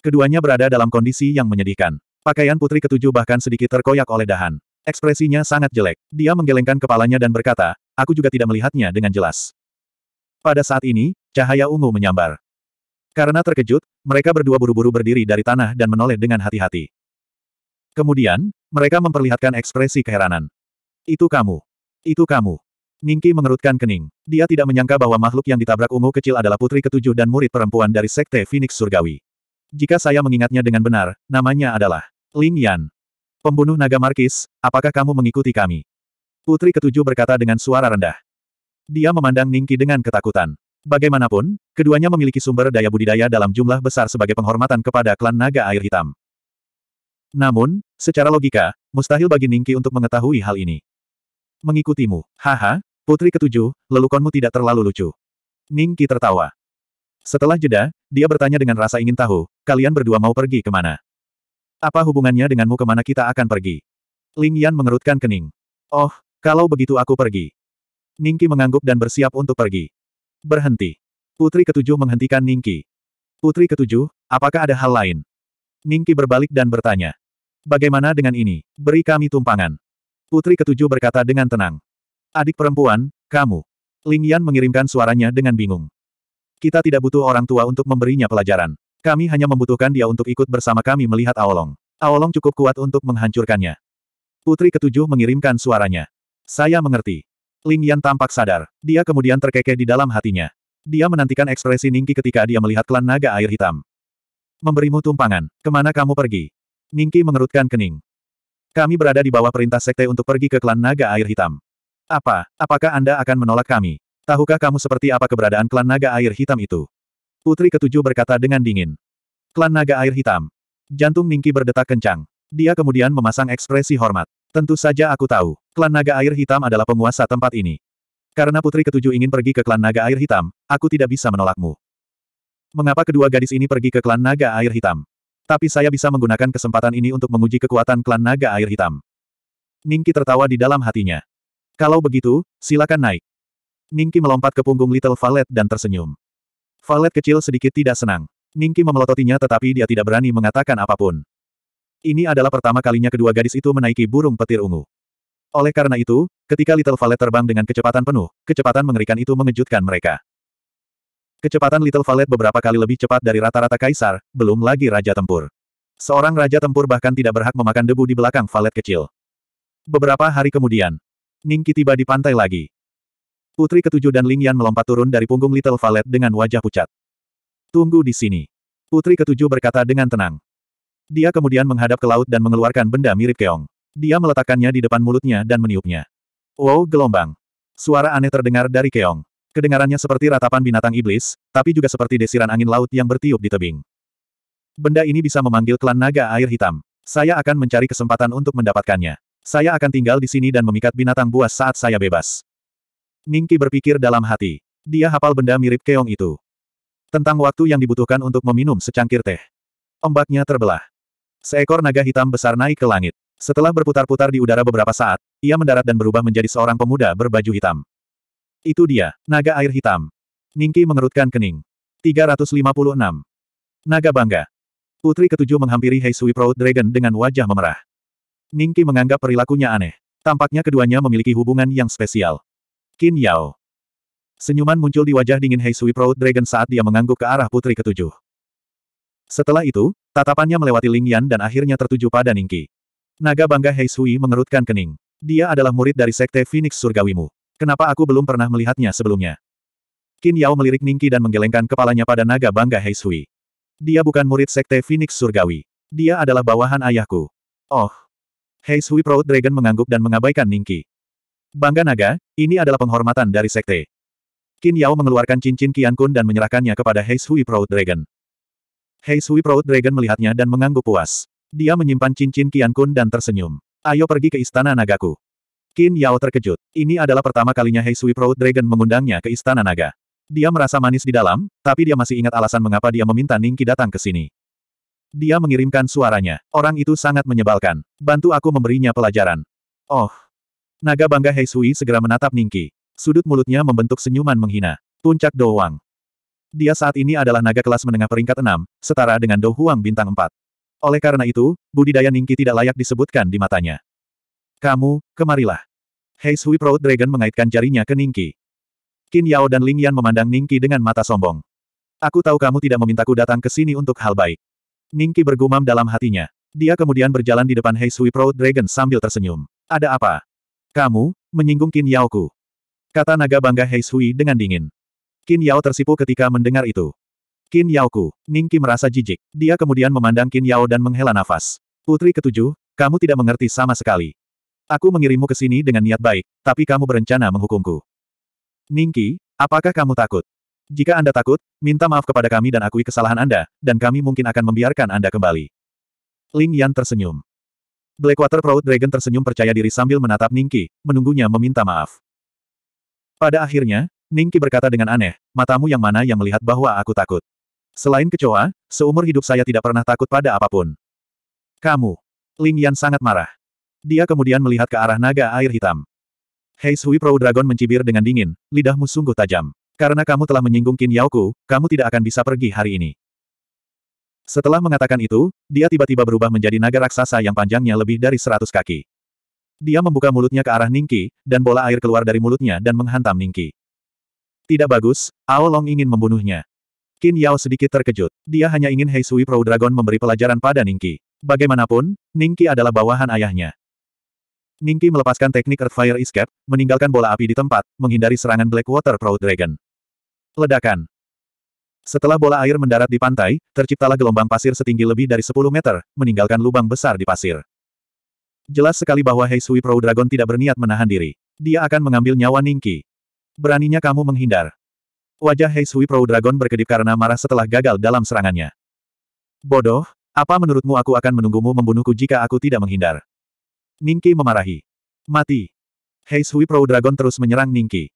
Keduanya berada dalam kondisi yang menyedihkan. Pakaian putri ketujuh bahkan sedikit terkoyak oleh dahan. Ekspresinya sangat jelek. Dia menggelengkan kepalanya dan berkata, aku juga tidak melihatnya dengan jelas. Pada saat ini, cahaya ungu menyambar. Karena terkejut, mereka berdua buru-buru berdiri dari tanah dan menoleh dengan hati-hati. Kemudian, mereka memperlihatkan ekspresi keheranan. Itu kamu. Itu kamu. Ningki mengerutkan kening. Dia tidak menyangka bahwa makhluk yang ditabrak ungu kecil adalah putri ketujuh dan murid perempuan dari Sekte Phoenix Surgawi. Jika saya mengingatnya dengan benar, namanya adalah Ling Yan. Pembunuh naga Markis, apakah kamu mengikuti kami? Putri ketujuh berkata dengan suara rendah. Dia memandang Ningki dengan ketakutan. Bagaimanapun, keduanya memiliki sumber daya budidaya dalam jumlah besar sebagai penghormatan kepada klan naga air hitam. Namun, secara logika, mustahil bagi Ningki untuk mengetahui hal ini mengikutimu. Haha, putri ketujuh, lelukonmu tidak terlalu lucu. Ningki tertawa. Setelah jeda, dia bertanya dengan rasa ingin tahu, kalian berdua mau pergi kemana? Apa hubungannya denganmu kemana kita akan pergi? Ling Yan mengerutkan kening. Oh, kalau begitu aku pergi. Ningki mengangguk dan bersiap untuk pergi. Berhenti. Putri ketujuh menghentikan Ningki. Putri ketujuh, apakah ada hal lain? Ningki berbalik dan bertanya. Bagaimana dengan ini? Beri kami tumpangan. Putri ketujuh berkata dengan tenang. Adik perempuan, kamu. Ling Yan mengirimkan suaranya dengan bingung. Kita tidak butuh orang tua untuk memberinya pelajaran. Kami hanya membutuhkan dia untuk ikut bersama kami melihat Aolong. Aolong cukup kuat untuk menghancurkannya. Putri ketujuh mengirimkan suaranya. Saya mengerti. Ling Yan tampak sadar. Dia kemudian terkekeh di dalam hatinya. Dia menantikan ekspresi Ningki ketika dia melihat klan naga air hitam. Memberimu tumpangan. Kemana kamu pergi? Ningki mengerutkan kening. Kami berada di bawah perintah sekte untuk pergi ke klan naga air hitam. Apa, apakah Anda akan menolak kami? Tahukah kamu seperti apa keberadaan klan naga air hitam itu? Putri ketujuh berkata dengan dingin. Klan naga air hitam. Jantung Ningki berdetak kencang. Dia kemudian memasang ekspresi hormat. Tentu saja aku tahu, klan naga air hitam adalah penguasa tempat ini. Karena putri ketujuh ingin pergi ke klan naga air hitam, aku tidak bisa menolakmu. Mengapa kedua gadis ini pergi ke klan naga air hitam? Tapi saya bisa menggunakan kesempatan ini untuk menguji kekuatan klan naga air hitam. Ningki tertawa di dalam hatinya. Kalau begitu, silakan naik. Ningki melompat ke punggung Little Valet dan tersenyum. Valet kecil sedikit tidak senang. Ningki memelototinya tetapi dia tidak berani mengatakan apapun. Ini adalah pertama kalinya kedua gadis itu menaiki burung petir ungu. Oleh karena itu, ketika Little Valet terbang dengan kecepatan penuh, kecepatan mengerikan itu mengejutkan mereka. Kecepatan Little Valet beberapa kali lebih cepat dari rata-rata kaisar, belum lagi raja tempur. Seorang raja tempur bahkan tidak berhak memakan debu di belakang Valet kecil. Beberapa hari kemudian, Ningki tiba di pantai lagi. Putri ketujuh dan Ling Yan melompat turun dari punggung Little Valet dengan wajah pucat. Tunggu di sini. Putri ketujuh berkata dengan tenang. Dia kemudian menghadap ke laut dan mengeluarkan benda mirip keong. Dia meletakkannya di depan mulutnya dan meniupnya. Wow gelombang. Suara aneh terdengar dari keong. Kedengarannya seperti ratapan binatang iblis, tapi juga seperti desiran angin laut yang bertiup di tebing. Benda ini bisa memanggil klan naga air hitam. Saya akan mencari kesempatan untuk mendapatkannya. Saya akan tinggal di sini dan memikat binatang buas saat saya bebas. Ningki berpikir dalam hati. Dia hafal benda mirip keong itu. Tentang waktu yang dibutuhkan untuk meminum secangkir teh. Ombaknya terbelah. Seekor naga hitam besar naik ke langit. Setelah berputar-putar di udara beberapa saat, ia mendarat dan berubah menjadi seorang pemuda berbaju hitam. Itu dia, naga air hitam. Ningki mengerutkan kening. 356. Naga bangga. Putri ketujuh menghampiri Heisui Proud Dragon dengan wajah memerah. Ningki menganggap perilakunya aneh. Tampaknya keduanya memiliki hubungan yang spesial. Qin Yao. Senyuman muncul di wajah dingin Heisui Proud Dragon saat dia mengangguk ke arah putri ketujuh. Setelah itu, tatapannya melewati Ling Yan dan akhirnya tertuju pada Ningki. Naga bangga Heisui mengerutkan kening. Dia adalah murid dari Sekte Phoenix Surgawimu. Kenapa aku belum pernah melihatnya sebelumnya? Qin Yao melirik Ningki dan menggelengkan kepalanya pada naga bangga Heisui. Dia bukan murid sekte Phoenix Surgawi. Dia adalah bawahan ayahku. Oh. Heisui Proud Dragon mengangguk dan mengabaikan Ningki. Bangga naga, ini adalah penghormatan dari sekte. Qin Yao mengeluarkan cincin Qian Kun dan menyerahkannya kepada Heisui Proud Dragon. Heisui Proud Dragon melihatnya dan mengangguk puas. Dia menyimpan cincin Qian Kun dan tersenyum. Ayo pergi ke istana nagaku. Qin Yao terkejut. Ini adalah pertama kalinya Hei Sui Proud Dragon mengundangnya ke Istana Naga. Dia merasa manis di dalam, tapi dia masih ingat alasan mengapa dia meminta Ning Ningki datang ke sini. Dia mengirimkan suaranya. Orang itu sangat menyebalkan. Bantu aku memberinya pelajaran. Oh. Naga bangga Hei Sui segera menatap Ningki. Sudut mulutnya membentuk senyuman menghina. Puncak Do Wang. Dia saat ini adalah naga kelas menengah peringkat 6, setara dengan Do Huang bintang 4. Oleh karena itu, budidaya Ningki tidak layak disebutkan di matanya. Kamu, kemarilah. Hei Sui Proud Dragon mengaitkan jarinya ke Ningki. Qin Yao dan Ling Yan memandang Ningki dengan mata sombong. Aku tahu kamu tidak memintaku datang ke sini untuk hal baik. Ningki bergumam dalam hatinya. Dia kemudian berjalan di depan Hei Sui Proud Dragon sambil tersenyum. Ada apa? Kamu, menyinggung Qin Yao ku. Kata naga bangga Hei Sui dengan dingin. Qin Yao tersipu ketika mendengar itu. Qin Yao ku, Ningki merasa jijik. Dia kemudian memandang Qin Yao dan menghela nafas. Putri ketujuh, kamu tidak mengerti sama sekali. Aku mengirimmu ke sini dengan niat baik, tapi kamu berencana menghukumku. Ningki, apakah kamu takut? Jika Anda takut, minta maaf kepada kami dan akui kesalahan Anda, dan kami mungkin akan membiarkan Anda kembali. Ling Yan tersenyum. Blackwater Proud Dragon tersenyum percaya diri sambil menatap Ningki, menunggunya meminta maaf. Pada akhirnya, Ningki berkata dengan aneh, matamu yang mana yang melihat bahwa aku takut. Selain kecoa, seumur hidup saya tidak pernah takut pada apapun. Kamu. Ling Yan sangat marah. Dia kemudian melihat ke arah naga air hitam. Hei Sui Pro Dragon mencibir dengan dingin, lidahmu sungguh tajam. Karena kamu telah menyinggung Qin Yaoku, kamu tidak akan bisa pergi hari ini. Setelah mengatakan itu, dia tiba-tiba berubah menjadi naga raksasa yang panjangnya lebih dari seratus kaki. Dia membuka mulutnya ke arah Ningki, dan bola air keluar dari mulutnya dan menghantam Ningki. Tidak bagus, Ao Long ingin membunuhnya. Qin Yao sedikit terkejut. Dia hanya ingin Hei Sui Pro Dragon memberi pelajaran pada Ningki. Bagaimanapun, Ningki adalah bawahan ayahnya. Ningki melepaskan teknik Earth Fire Escape, meninggalkan bola api di tempat, menghindari serangan Blackwater Proud Dragon. Ledakan. Setelah bola air mendarat di pantai, terciptalah gelombang pasir setinggi lebih dari 10 meter, meninggalkan lubang besar di pasir. Jelas sekali bahwa Hei Sui Pro Dragon tidak berniat menahan diri. Dia akan mengambil nyawa Ningki. Beraninya kamu menghindar. Wajah Hei Sui Pro Dragon berkedip karena marah setelah gagal dalam serangannya. Bodoh, apa menurutmu aku akan menunggumu membunuhku jika aku tidak menghindar? Ningki memarahi. Mati. Hei Sui Pro Dragon terus menyerang Ningki.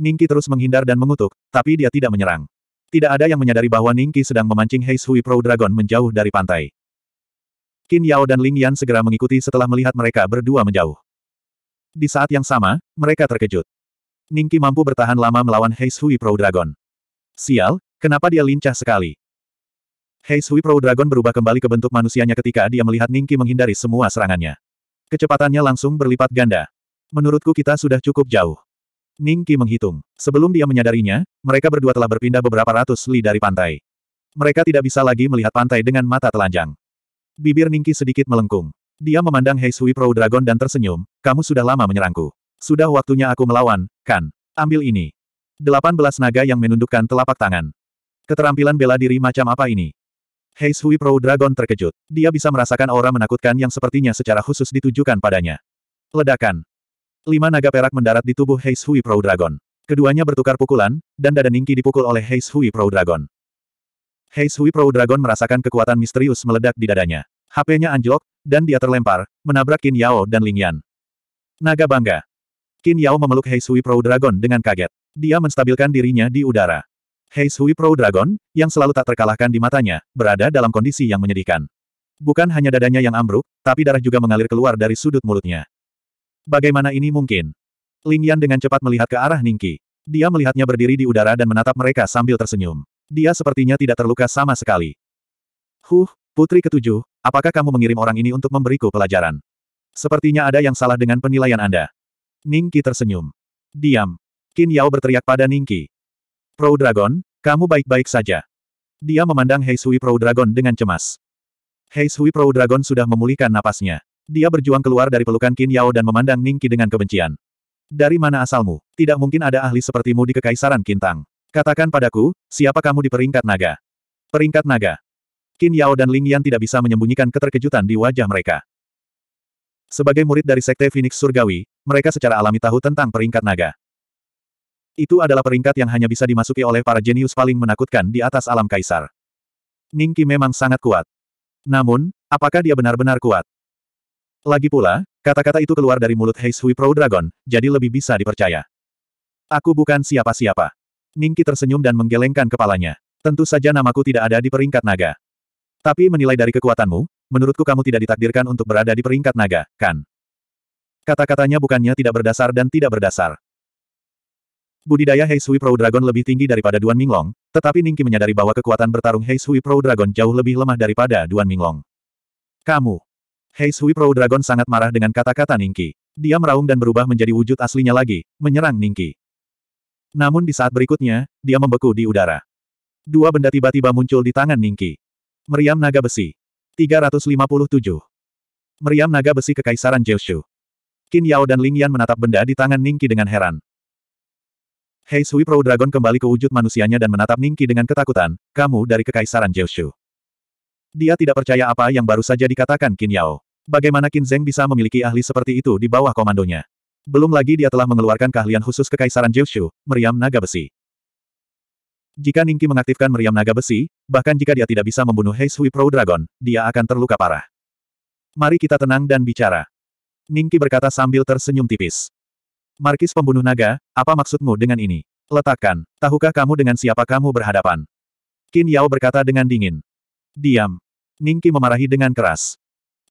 Ningki terus menghindar dan mengutuk, tapi dia tidak menyerang. Tidak ada yang menyadari bahwa Ningki sedang memancing Hei Sui Pro Dragon menjauh dari pantai. Qin Yao dan Ling Yan segera mengikuti setelah melihat mereka berdua menjauh. Di saat yang sama, mereka terkejut. Ningki mampu bertahan lama melawan Hei Sui Pro Dragon. Sial, kenapa dia lincah sekali? Hei Sui Pro Dragon berubah kembali ke bentuk manusianya ketika dia melihat Ningki menghindari semua serangannya. Kecepatannya langsung berlipat ganda. Menurutku kita sudah cukup jauh. Ning Qi menghitung. Sebelum dia menyadarinya, mereka berdua telah berpindah beberapa ratus li dari pantai. Mereka tidak bisa lagi melihat pantai dengan mata telanjang. Bibir Ning Qi sedikit melengkung. Dia memandang Hei Sui Pro Dragon dan tersenyum, kamu sudah lama menyerangku. Sudah waktunya aku melawan, kan? Ambil ini. Delapan belas naga yang menundukkan telapak tangan. Keterampilan bela diri macam apa ini? Hei Sui Pro Dragon terkejut. Dia bisa merasakan aura menakutkan yang sepertinya secara khusus ditujukan padanya. Ledakan. Lima naga perak mendarat di tubuh Hei Sui Pro Dragon. Keduanya bertukar pukulan, dan dada Ningki dipukul oleh Hei Sui Pro Dragon. Hei Sui Pro Dragon merasakan kekuatan misterius meledak di dadanya. HP-nya anjlok, dan dia terlempar, menabrak Qin Yao dan Ling Yan. Naga bangga. Qin Yao memeluk Hei Sui Pro Dragon dengan kaget. Dia menstabilkan dirinya di udara. Hei Sui Pro Dragon, yang selalu tak terkalahkan di matanya, berada dalam kondisi yang menyedihkan. Bukan hanya dadanya yang ambruk, tapi darah juga mengalir keluar dari sudut mulutnya. Bagaimana ini mungkin? Ling Yan dengan cepat melihat ke arah Ningki. Dia melihatnya berdiri di udara dan menatap mereka sambil tersenyum. Dia sepertinya tidak terluka sama sekali. Huh, putri ketujuh, apakah kamu mengirim orang ini untuk memberiku pelajaran? Sepertinya ada yang salah dengan penilaian Anda. Ningki tersenyum. Diam. Qin Yao berteriak pada Ningki. Pro Dragon, kamu baik-baik saja. Dia memandang Hei Sui Pro Dragon dengan cemas. Hei Sui Pro Dragon sudah memulihkan napasnya. Dia berjuang keluar dari pelukan Qin Yao dan memandang Ningki dengan kebencian. Dari mana asalmu? Tidak mungkin ada ahli sepertimu di Kekaisaran Kintang. Katakan padaku, siapa kamu di peringkat naga? Peringkat naga. Qin Yao dan Ling Yan tidak bisa menyembunyikan keterkejutan di wajah mereka. Sebagai murid dari Sekte Phoenix Surgawi, mereka secara alami tahu tentang peringkat naga. Itu adalah peringkat yang hanya bisa dimasuki oleh para jenius paling menakutkan di atas alam kaisar. Ningki memang sangat kuat. Namun, apakah dia benar-benar kuat? Lagi pula, kata-kata itu keluar dari mulut Heishui Hui Pro Dragon, jadi lebih bisa dipercaya. Aku bukan siapa-siapa. Ningki tersenyum dan menggelengkan kepalanya. Tentu saja namaku tidak ada di peringkat naga. Tapi menilai dari kekuatanmu, menurutku kamu tidak ditakdirkan untuk berada di peringkat naga, kan? Kata-katanya bukannya tidak berdasar dan tidak berdasar. Budidaya Hei Sui Pro Dragon lebih tinggi daripada Duan Minglong, tetapi Ningki menyadari bahwa kekuatan bertarung Hei Sui Pro Dragon jauh lebih lemah daripada Duan Minglong. Kamu. Hei Sui Pro Dragon sangat marah dengan kata-kata Ningki. Dia meraung dan berubah menjadi wujud aslinya lagi, menyerang Ningki. Namun di saat berikutnya, dia membeku di udara. Dua benda tiba-tiba muncul di tangan Ningki. Meriam Naga Besi. 357. Meriam Naga Besi Kekaisaran Jiushu. Qin Yao dan Ling Yan menatap benda di tangan Ningki dengan heran. Hei Sui Pro Dragon kembali ke wujud manusianya dan menatap Ningki dengan ketakutan, kamu dari Kekaisaran Jiushu. Dia tidak percaya apa yang baru saja dikatakan Qin Yao. Bagaimana Qin Zheng bisa memiliki ahli seperti itu di bawah komandonya? Belum lagi dia telah mengeluarkan keahlian khusus Kekaisaran Jiushu, meriam naga besi. Jika Ningki mengaktifkan meriam naga besi, bahkan jika dia tidak bisa membunuh Hei Sui Pro Dragon, dia akan terluka parah. Mari kita tenang dan bicara. Ningki berkata sambil tersenyum tipis. Markis pembunuh naga, apa maksudmu dengan ini? Letakkan, tahukah kamu dengan siapa kamu berhadapan? Qin Yao berkata dengan dingin. Diam. Ningki memarahi dengan keras.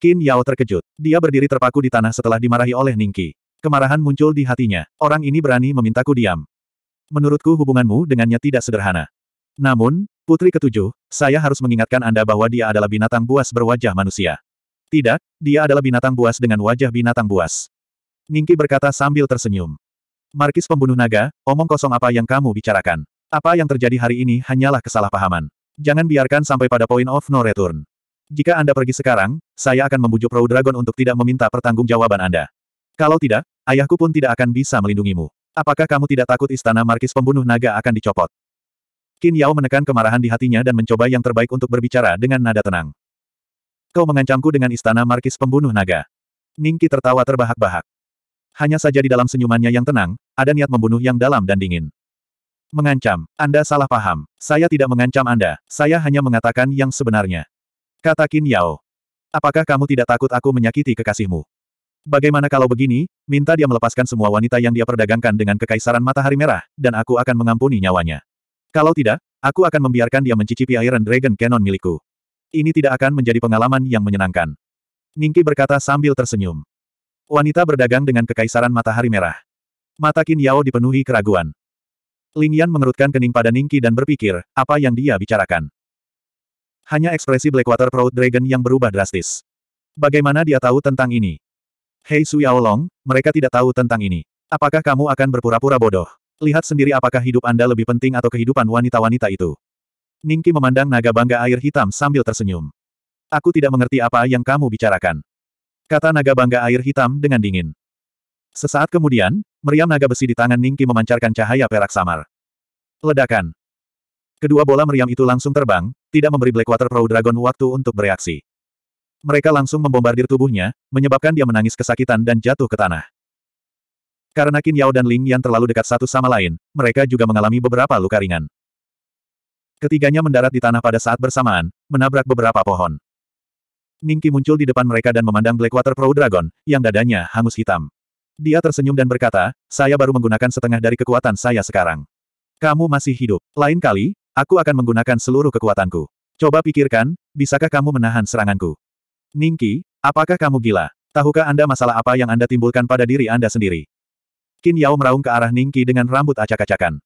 Qin Yao terkejut. Dia berdiri terpaku di tanah setelah dimarahi oleh Ningki. Kemarahan muncul di hatinya. Orang ini berani memintaku diam. Menurutku hubunganmu dengannya tidak sederhana. Namun, putri ketujuh, saya harus mengingatkan Anda bahwa dia adalah binatang buas berwajah manusia. Tidak, dia adalah binatang buas dengan wajah binatang buas. Ningki berkata sambil tersenyum. Markis pembunuh naga, omong kosong apa yang kamu bicarakan. Apa yang terjadi hari ini hanyalah kesalahpahaman. Jangan biarkan sampai pada point of no return. Jika Anda pergi sekarang, saya akan membujuk Row Dragon untuk tidak meminta pertanggungjawaban Anda. Kalau tidak, ayahku pun tidak akan bisa melindungimu. Apakah kamu tidak takut istana Markis pembunuh naga akan dicopot? Qin Yao menekan kemarahan di hatinya dan mencoba yang terbaik untuk berbicara dengan nada tenang. Kau mengancamku dengan istana Markis pembunuh naga. Ningki tertawa terbahak-bahak hanya saja di dalam senyumannya yang tenang, ada niat membunuh yang dalam dan dingin. Mengancam, Anda salah paham. Saya tidak mengancam Anda, saya hanya mengatakan yang sebenarnya. Kata Qin Yao. Apakah kamu tidak takut aku menyakiti kekasihmu? Bagaimana kalau begini, minta dia melepaskan semua wanita yang dia perdagangkan dengan kekaisaran matahari merah, dan aku akan mengampuni nyawanya. Kalau tidak, aku akan membiarkan dia mencicipi Iron Dragon Cannon milikku. Ini tidak akan menjadi pengalaman yang menyenangkan. Ningki berkata sambil tersenyum. Wanita berdagang dengan kekaisaran matahari merah. Mata Qin Yao dipenuhi keraguan. Ling Yan mengerutkan kening pada Ningki dan berpikir, apa yang dia bicarakan. Hanya ekspresi Blackwater Proud Dragon yang berubah drastis. Bagaimana dia tahu tentang ini? Hei Su Long, mereka tidak tahu tentang ini. Apakah kamu akan berpura-pura bodoh? Lihat sendiri apakah hidup Anda lebih penting atau kehidupan wanita-wanita itu. Ningki memandang naga bangga air hitam sambil tersenyum. Aku tidak mengerti apa yang kamu bicarakan. Kata naga bangga air hitam dengan dingin. Sesaat kemudian, meriam naga besi di tangan Ningki memancarkan cahaya perak samar. Ledakan. Kedua bola meriam itu langsung terbang, tidak memberi Blackwater Pro Dragon waktu untuk bereaksi. Mereka langsung membombardir tubuhnya, menyebabkan dia menangis kesakitan dan jatuh ke tanah. Karena Qin Yao dan Ling yang terlalu dekat satu sama lain, mereka juga mengalami beberapa luka ringan. Ketiganya mendarat di tanah pada saat bersamaan, menabrak beberapa pohon. Ningki muncul di depan mereka dan memandang Blackwater Pro Dragon, yang dadanya hangus hitam. Dia tersenyum dan berkata, saya baru menggunakan setengah dari kekuatan saya sekarang. Kamu masih hidup. Lain kali, aku akan menggunakan seluruh kekuatanku. Coba pikirkan, bisakah kamu menahan seranganku? Ningki, apakah kamu gila? Tahukah Anda masalah apa yang Anda timbulkan pada diri Anda sendiri? Qin Yao meraung ke arah Ningki dengan rambut acak-acakan.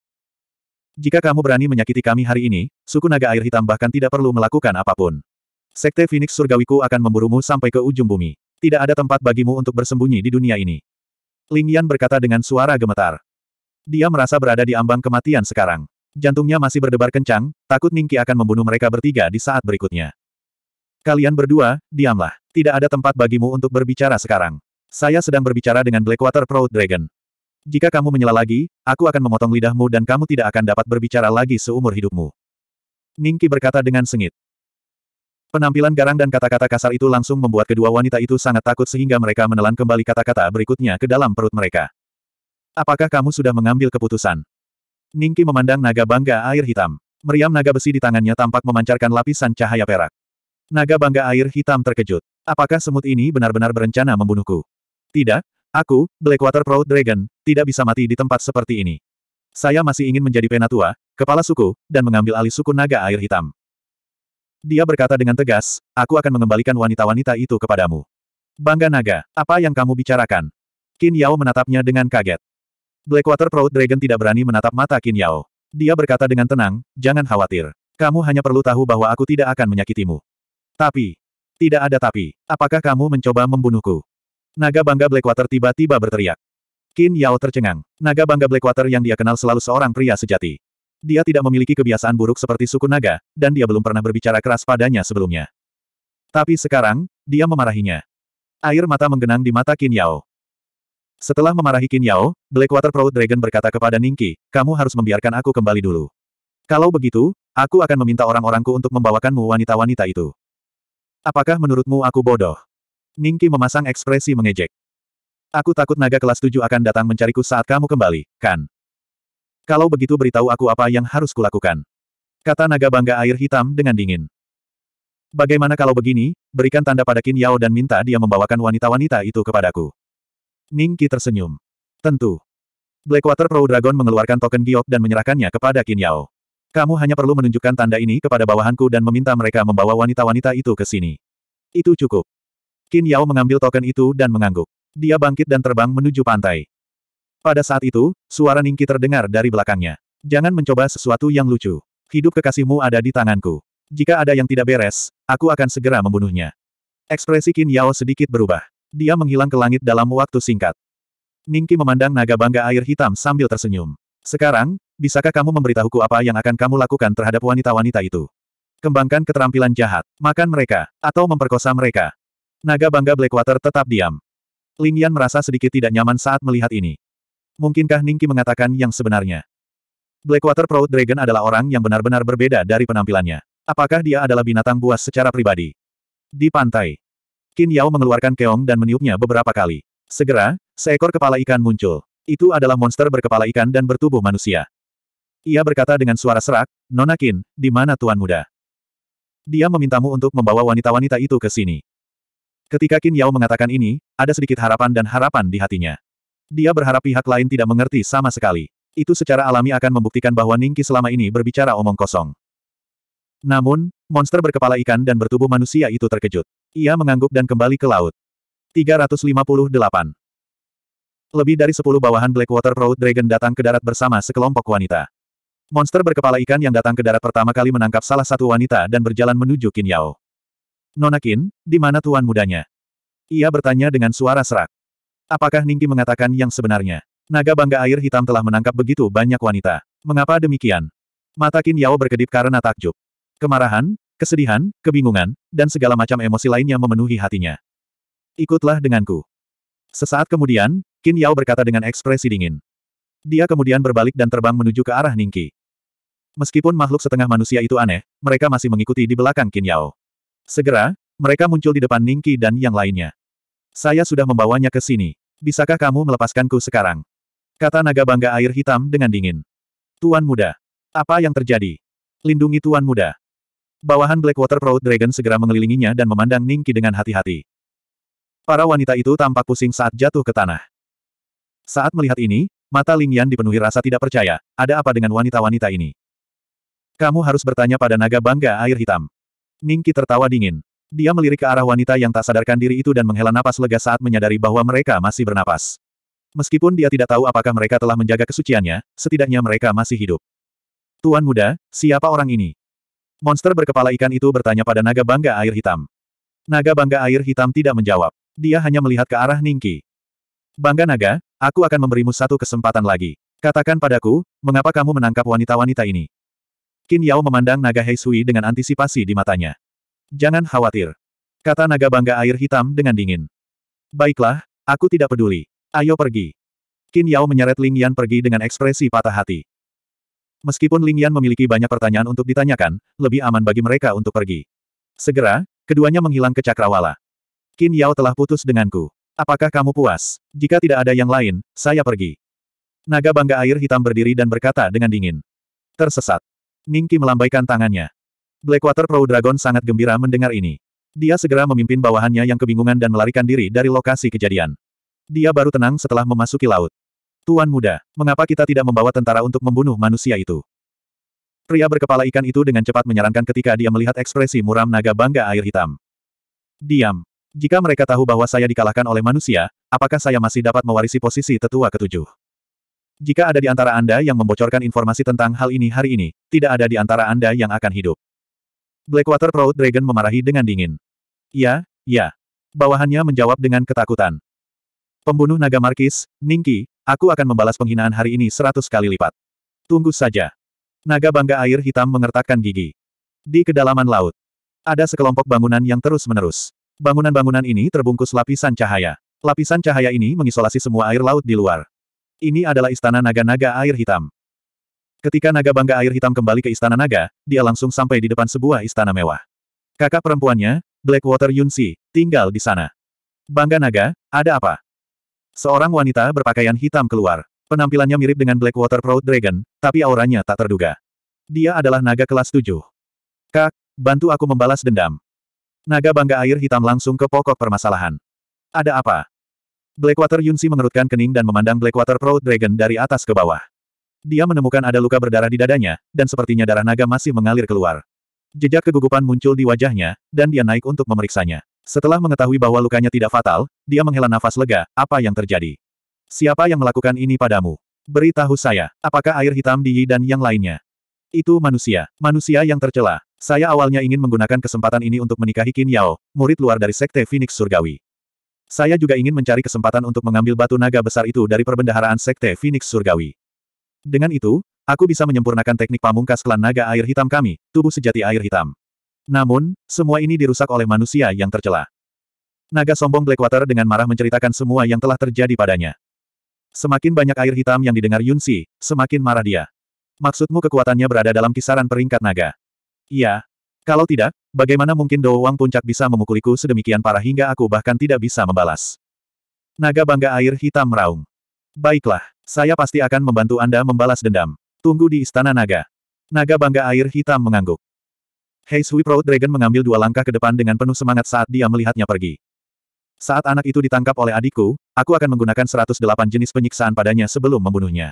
Jika kamu berani menyakiti kami hari ini, suku naga air hitam bahkan tidak perlu melakukan apapun. Sekte Phoenix Surgawiku akan memburumu sampai ke ujung bumi. Tidak ada tempat bagimu untuk bersembunyi di dunia ini. Ling Yan berkata dengan suara gemetar. Dia merasa berada di ambang kematian sekarang. Jantungnya masih berdebar kencang, takut Ningki akan membunuh mereka bertiga di saat berikutnya. Kalian berdua, diamlah. Tidak ada tempat bagimu untuk berbicara sekarang. Saya sedang berbicara dengan Blackwater Proud Dragon. Jika kamu menyela lagi, aku akan memotong lidahmu dan kamu tidak akan dapat berbicara lagi seumur hidupmu. Ningki berkata dengan sengit. Penampilan garang dan kata-kata kasar itu langsung membuat kedua wanita itu sangat takut sehingga mereka menelan kembali kata-kata berikutnya ke dalam perut mereka. Apakah kamu sudah mengambil keputusan? Ningki memandang naga bangga air hitam. Meriam naga besi di tangannya tampak memancarkan lapisan cahaya perak. Naga bangga air hitam terkejut. Apakah semut ini benar-benar berencana membunuhku? Tidak, aku, Blackwater Proud Dragon, tidak bisa mati di tempat seperti ini. Saya masih ingin menjadi penatua, kepala suku, dan mengambil alih suku naga air hitam. Dia berkata dengan tegas, aku akan mengembalikan wanita-wanita itu kepadamu. Bangga naga, apa yang kamu bicarakan? Qin Yao menatapnya dengan kaget. Blackwater Proud Dragon tidak berani menatap mata Qin Yao. Dia berkata dengan tenang, jangan khawatir. Kamu hanya perlu tahu bahwa aku tidak akan menyakitimu. Tapi, tidak ada tapi, apakah kamu mencoba membunuhku? Naga bangga Blackwater tiba-tiba berteriak. Qin Yao tercengang. Naga bangga Blackwater yang dia kenal selalu seorang pria sejati. Dia tidak memiliki kebiasaan buruk seperti suku naga, dan dia belum pernah berbicara keras padanya sebelumnya. Tapi sekarang, dia memarahinya. Air mata menggenang di mata Qin Yao. Setelah memarahi Qin Yao, Blackwater Proud Dragon berkata kepada Ningki, kamu harus membiarkan aku kembali dulu. Kalau begitu, aku akan meminta orang-orangku untuk membawakanmu wanita-wanita itu. Apakah menurutmu aku bodoh? Ningki memasang ekspresi mengejek. Aku takut naga kelas 7 akan datang mencariku saat kamu kembali, kan? Kalau begitu beritahu aku apa yang harus kulakukan. Kata naga bangga air hitam dengan dingin. Bagaimana kalau begini, berikan tanda pada Qin Yao dan minta dia membawakan wanita-wanita itu kepadaku. Ning Qi tersenyum. Tentu. Blackwater Pro Dragon mengeluarkan token giok dan menyerahkannya kepada Qin Yao. Kamu hanya perlu menunjukkan tanda ini kepada bawahanku dan meminta mereka membawa wanita-wanita itu ke sini. Itu cukup. Qin Yao mengambil token itu dan mengangguk. Dia bangkit dan terbang menuju pantai. Pada saat itu, suara Ningki terdengar dari belakangnya. Jangan mencoba sesuatu yang lucu. Hidup kekasihmu ada di tanganku. Jika ada yang tidak beres, aku akan segera membunuhnya. Ekspresi Qin Yao sedikit berubah. Dia menghilang ke langit dalam waktu singkat. Ningki memandang naga bangga air hitam sambil tersenyum. Sekarang, bisakah kamu memberitahuku apa yang akan kamu lakukan terhadap wanita-wanita itu? Kembangkan keterampilan jahat, makan mereka, atau memperkosa mereka. Naga bangga Blackwater tetap diam. Yan merasa sedikit tidak nyaman saat melihat ini. Mungkinkah Ningki mengatakan yang sebenarnya? Blackwater Proud Dragon adalah orang yang benar-benar berbeda dari penampilannya. Apakah dia adalah binatang buas secara pribadi? Di pantai. Qin Yao mengeluarkan keong dan meniupnya beberapa kali. Segera, seekor kepala ikan muncul. Itu adalah monster berkepala ikan dan bertubuh manusia. Ia berkata dengan suara serak, Nona Qin, di mana Tuan Muda? Dia memintamu untuk membawa wanita-wanita itu ke sini. Ketika Qin Yao mengatakan ini, ada sedikit harapan dan harapan di hatinya. Dia berharap pihak lain tidak mengerti sama sekali. Itu secara alami akan membuktikan bahwa Ningki selama ini berbicara omong kosong. Namun, monster berkepala ikan dan bertubuh manusia itu terkejut. Ia mengangguk dan kembali ke laut. 358. Lebih dari 10 bawahan Blackwater Road Dragon datang ke darat bersama sekelompok wanita. Monster berkepala ikan yang datang ke darat pertama kali menangkap salah satu wanita dan berjalan menuju Qin Yao. Nona Qin, di mana tuan mudanya? Ia bertanya dengan suara serak. Apakah Ningki mengatakan yang sebenarnya? Naga bangga air hitam telah menangkap begitu banyak wanita. Mengapa demikian? Mata Kin Yao berkedip karena takjub. Kemarahan, kesedihan, kebingungan, dan segala macam emosi lainnya memenuhi hatinya. Ikutlah denganku. Sesaat kemudian, Kin Yao berkata dengan ekspresi dingin. Dia kemudian berbalik dan terbang menuju ke arah Ningki. Meskipun makhluk setengah manusia itu aneh, mereka masih mengikuti di belakang Kin Yao. Segera, mereka muncul di depan Ningki dan yang lainnya. Saya sudah membawanya ke sini. Bisakah kamu melepaskanku sekarang? Kata naga bangga air hitam dengan dingin. Tuan muda. Apa yang terjadi? Lindungi Tuan muda. Bawahan Blackwater Proud Dragon segera mengelilinginya dan memandang Ningki dengan hati-hati. Para wanita itu tampak pusing saat jatuh ke tanah. Saat melihat ini, mata Ling Yan dipenuhi rasa tidak percaya, ada apa dengan wanita-wanita ini? Kamu harus bertanya pada naga bangga air hitam. Ningki tertawa dingin. Dia melirik ke arah wanita yang tak sadarkan diri itu dan menghela napas lega saat menyadari bahwa mereka masih bernapas. Meskipun dia tidak tahu apakah mereka telah menjaga kesuciannya, setidaknya mereka masih hidup. Tuan muda, siapa orang ini? Monster berkepala ikan itu bertanya pada naga bangga air hitam. Naga bangga air hitam tidak menjawab. Dia hanya melihat ke arah Ningki. Bangga naga, aku akan memberimu satu kesempatan lagi. Katakan padaku, mengapa kamu menangkap wanita-wanita ini? Qin Yao memandang naga Hei Sui dengan antisipasi di matanya. Jangan khawatir. Kata naga bangga air hitam dengan dingin. Baiklah, aku tidak peduli. Ayo pergi. Qin Yao menyeret Ling Yan pergi dengan ekspresi patah hati. Meskipun Ling Yan memiliki banyak pertanyaan untuk ditanyakan, lebih aman bagi mereka untuk pergi. Segera, keduanya menghilang ke Cakrawala. Qin Yao telah putus denganku. Apakah kamu puas? Jika tidak ada yang lain, saya pergi. Naga bangga air hitam berdiri dan berkata dengan dingin. Tersesat. Ningki melambaikan tangannya. Blackwater Pro Dragon sangat gembira mendengar ini. Dia segera memimpin bawahannya yang kebingungan dan melarikan diri dari lokasi kejadian. Dia baru tenang setelah memasuki laut. Tuan muda, mengapa kita tidak membawa tentara untuk membunuh manusia itu? Pria berkepala ikan itu dengan cepat menyarankan ketika dia melihat ekspresi muram naga bangga air hitam. Diam. Jika mereka tahu bahwa saya dikalahkan oleh manusia, apakah saya masih dapat mewarisi posisi tetua ketujuh? Jika ada di antara Anda yang membocorkan informasi tentang hal ini hari ini, tidak ada di antara Anda yang akan hidup. Blackwater Proud Dragon memarahi dengan dingin. Ya, ya. Bawahannya menjawab dengan ketakutan. Pembunuh naga Markis, Ningki, aku akan membalas penghinaan hari ini seratus kali lipat. Tunggu saja. Naga bangga air hitam mengertakkan gigi. Di kedalaman laut. Ada sekelompok bangunan yang terus-menerus. Bangunan-bangunan ini terbungkus lapisan cahaya. Lapisan cahaya ini mengisolasi semua air laut di luar. Ini adalah istana naga-naga air hitam. Ketika naga bangga air hitam kembali ke istana naga, dia langsung sampai di depan sebuah istana mewah. Kakak perempuannya, Blackwater Yunsi, tinggal di sana. Bangga naga, ada apa? Seorang wanita berpakaian hitam keluar. Penampilannya mirip dengan Blackwater Proud Dragon, tapi auranya tak terduga. Dia adalah naga kelas 7. Kak, bantu aku membalas dendam. Naga bangga air hitam langsung ke pokok permasalahan. Ada apa? Blackwater Yunsi mengerutkan kening dan memandang Blackwater Proud Dragon dari atas ke bawah. Dia menemukan ada luka berdarah di dadanya, dan sepertinya darah naga masih mengalir keluar. Jejak kegugupan muncul di wajahnya, dan dia naik untuk memeriksanya. Setelah mengetahui bahwa lukanya tidak fatal, dia menghela nafas lega, apa yang terjadi? Siapa yang melakukan ini padamu? Beritahu saya, apakah air hitam di Yi dan yang lainnya? Itu manusia, manusia yang tercela. Saya awalnya ingin menggunakan kesempatan ini untuk menikahi Qin Yao, murid luar dari Sekte Phoenix Surgawi. Saya juga ingin mencari kesempatan untuk mengambil batu naga besar itu dari perbendaharaan Sekte Phoenix Surgawi. Dengan itu, aku bisa menyempurnakan teknik pamungkas klan naga air hitam kami, tubuh sejati air hitam. Namun, semua ini dirusak oleh manusia yang tercela. Naga sombong Blackwater dengan marah menceritakan semua yang telah terjadi padanya. Semakin banyak air hitam yang didengar Yunsi, semakin marah dia. Maksudmu kekuatannya berada dalam kisaran peringkat naga? Iya. Kalau tidak, bagaimana mungkin Do Wang Puncak bisa memukuliku sedemikian parah hingga aku bahkan tidak bisa membalas? Naga bangga air hitam meraung. Baiklah. Saya pasti akan membantu Anda membalas dendam. Tunggu di Istana Naga. Naga Bangga Air Hitam mengangguk. Hei Sui Proud Dragon mengambil dua langkah ke depan dengan penuh semangat saat dia melihatnya pergi. Saat anak itu ditangkap oleh adikku, aku akan menggunakan 108 jenis penyiksaan padanya sebelum membunuhnya.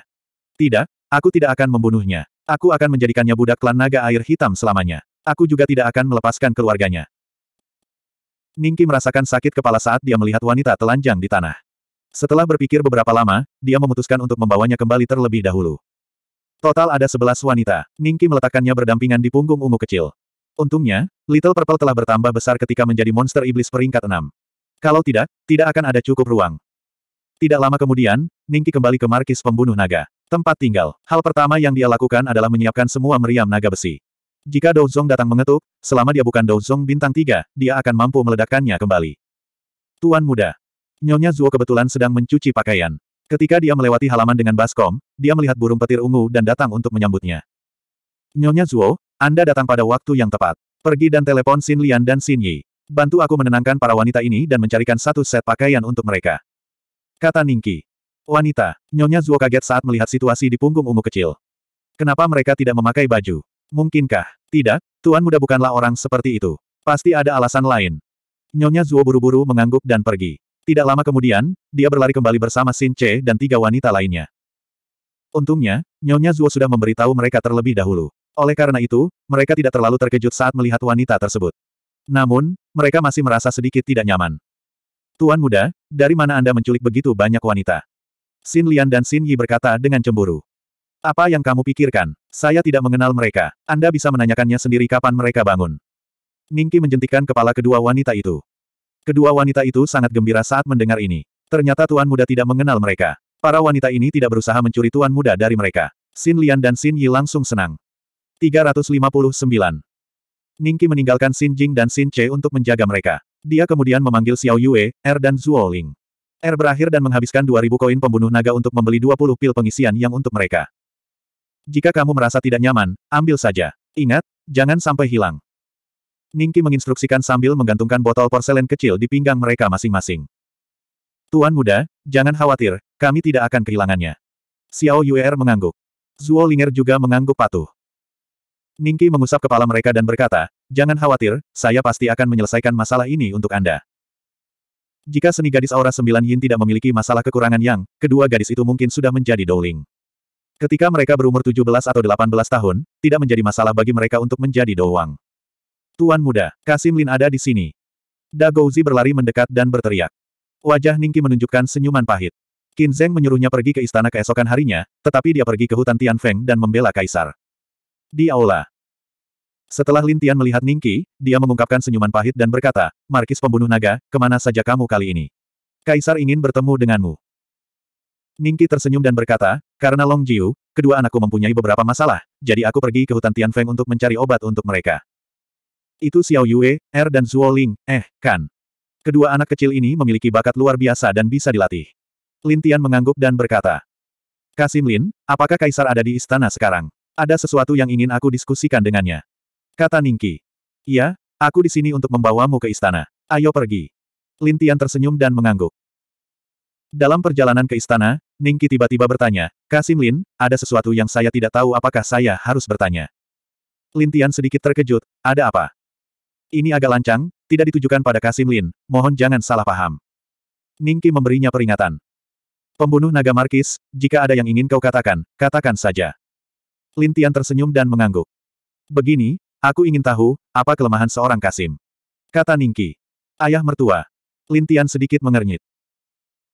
Tidak, aku tidak akan membunuhnya. Aku akan menjadikannya budak klan naga air hitam selamanya. Aku juga tidak akan melepaskan keluarganya. Ningki merasakan sakit kepala saat dia melihat wanita telanjang di tanah. Setelah berpikir beberapa lama, dia memutuskan untuk membawanya kembali terlebih dahulu. Total ada sebelas wanita. Ningki meletakkannya berdampingan di punggung ungu kecil. Untungnya, Little Purple telah bertambah besar ketika menjadi monster iblis peringkat enam. Kalau tidak, tidak akan ada cukup ruang. Tidak lama kemudian, Ningki kembali ke markis pembunuh naga. Tempat tinggal. Hal pertama yang dia lakukan adalah menyiapkan semua meriam naga besi. Jika Douzong datang mengetuk, selama dia bukan Douzong bintang tiga, dia akan mampu meledakkannya kembali. Tuan muda, Nyonya Zuo kebetulan sedang mencuci pakaian. Ketika dia melewati halaman dengan baskom, dia melihat burung petir ungu dan datang untuk menyambutnya. Nyonya Zuo, Anda datang pada waktu yang tepat. Pergi dan telepon Xin Lian dan Xin Yi. Bantu aku menenangkan para wanita ini dan mencarikan satu set pakaian untuk mereka. Kata Ningki. Wanita, Nyonya Zuo kaget saat melihat situasi di punggung ungu kecil. Kenapa mereka tidak memakai baju? Mungkinkah? Tidak, Tuan Muda bukanlah orang seperti itu. Pasti ada alasan lain. Nyonya Zuo buru-buru mengangguk dan pergi. Tidak lama kemudian, dia berlari kembali bersama Xin Che dan tiga wanita lainnya. Untungnya, Nyonya Zuo sudah memberitahu mereka terlebih dahulu. Oleh karena itu, mereka tidak terlalu terkejut saat melihat wanita tersebut. Namun, mereka masih merasa sedikit tidak nyaman. Tuan muda, dari mana Anda menculik begitu banyak wanita? Xin Lian dan Xin Yi berkata dengan cemburu. Apa yang kamu pikirkan? Saya tidak mengenal mereka. Anda bisa menanyakannya sendiri kapan mereka bangun. Ningki menjentikan kepala kedua wanita itu. Kedua wanita itu sangat gembira saat mendengar ini. Ternyata Tuan Muda tidak mengenal mereka. Para wanita ini tidak berusaha mencuri Tuan Muda dari mereka. Xin Lian dan Xin Yi langsung senang. 359. Ningki meninggalkan Xin Jing dan Xin Che untuk menjaga mereka. Dia kemudian memanggil Xiao Yue, Er dan Zhuo Ling. Er berakhir dan menghabiskan 2000 koin pembunuh naga untuk membeli 20 pil pengisian yang untuk mereka. Jika kamu merasa tidak nyaman, ambil saja. Ingat, jangan sampai hilang. Ningki menginstruksikan sambil menggantungkan botol porselen kecil di pinggang mereka masing-masing. Tuan muda, jangan khawatir, kami tidak akan kehilangannya. Xiao Yuer mengangguk. Zuo Linger juga mengangguk patuh. Ningki mengusap kepala mereka dan berkata, jangan khawatir, saya pasti akan menyelesaikan masalah ini untuk Anda. Jika seni gadis aura sembilan yin tidak memiliki masalah kekurangan yang, kedua gadis itu mungkin sudah menjadi Douling. Ketika mereka berumur 17 atau 18 tahun, tidak menjadi masalah bagi mereka untuk menjadi doang. Tuan muda, Kasim Lin ada di sini. Dagouzi berlari mendekat dan berteriak. Wajah Ningki menunjukkan senyuman pahit. Qin Zheng menyuruhnya pergi ke istana keesokan harinya, tetapi dia pergi ke hutan Tianfeng dan membela kaisar. Di aula. Setelah Lin Tian melihat Ningki, dia mengungkapkan senyuman pahit dan berkata, Markis pembunuh naga, kemana saja kamu kali ini? Kaisar ingin bertemu denganmu. Ningki tersenyum dan berkata, karena Long Jiu, kedua anakku mempunyai beberapa masalah, jadi aku pergi ke hutan Tianfeng untuk mencari obat untuk mereka. Itu Xiao Yue, Er dan Zhuo Ling, eh, kan. Kedua anak kecil ini memiliki bakat luar biasa dan bisa dilatih. Lin Tian mengangguk dan berkata, Kasim Lin, apakah Kaisar ada di istana sekarang? Ada sesuatu yang ingin aku diskusikan dengannya. Kata Ningki. Iya, aku di sini untuk membawamu ke istana. Ayo pergi. Lin Tian tersenyum dan mengangguk. Dalam perjalanan ke istana, Ningki tiba-tiba bertanya, Kasim Lin, ada sesuatu yang saya tidak tahu apakah saya harus bertanya. Lin Tian sedikit terkejut, ada apa? Ini agak lancang, tidak ditujukan pada Kasim Lin, mohon jangan salah paham. Ningki memberinya peringatan. Pembunuh naga Markis, jika ada yang ingin kau katakan, katakan saja. Lin Tian tersenyum dan mengangguk. Begini, aku ingin tahu, apa kelemahan seorang Kasim? Kata Ningki. Ayah mertua. Lin Tian sedikit mengernyit.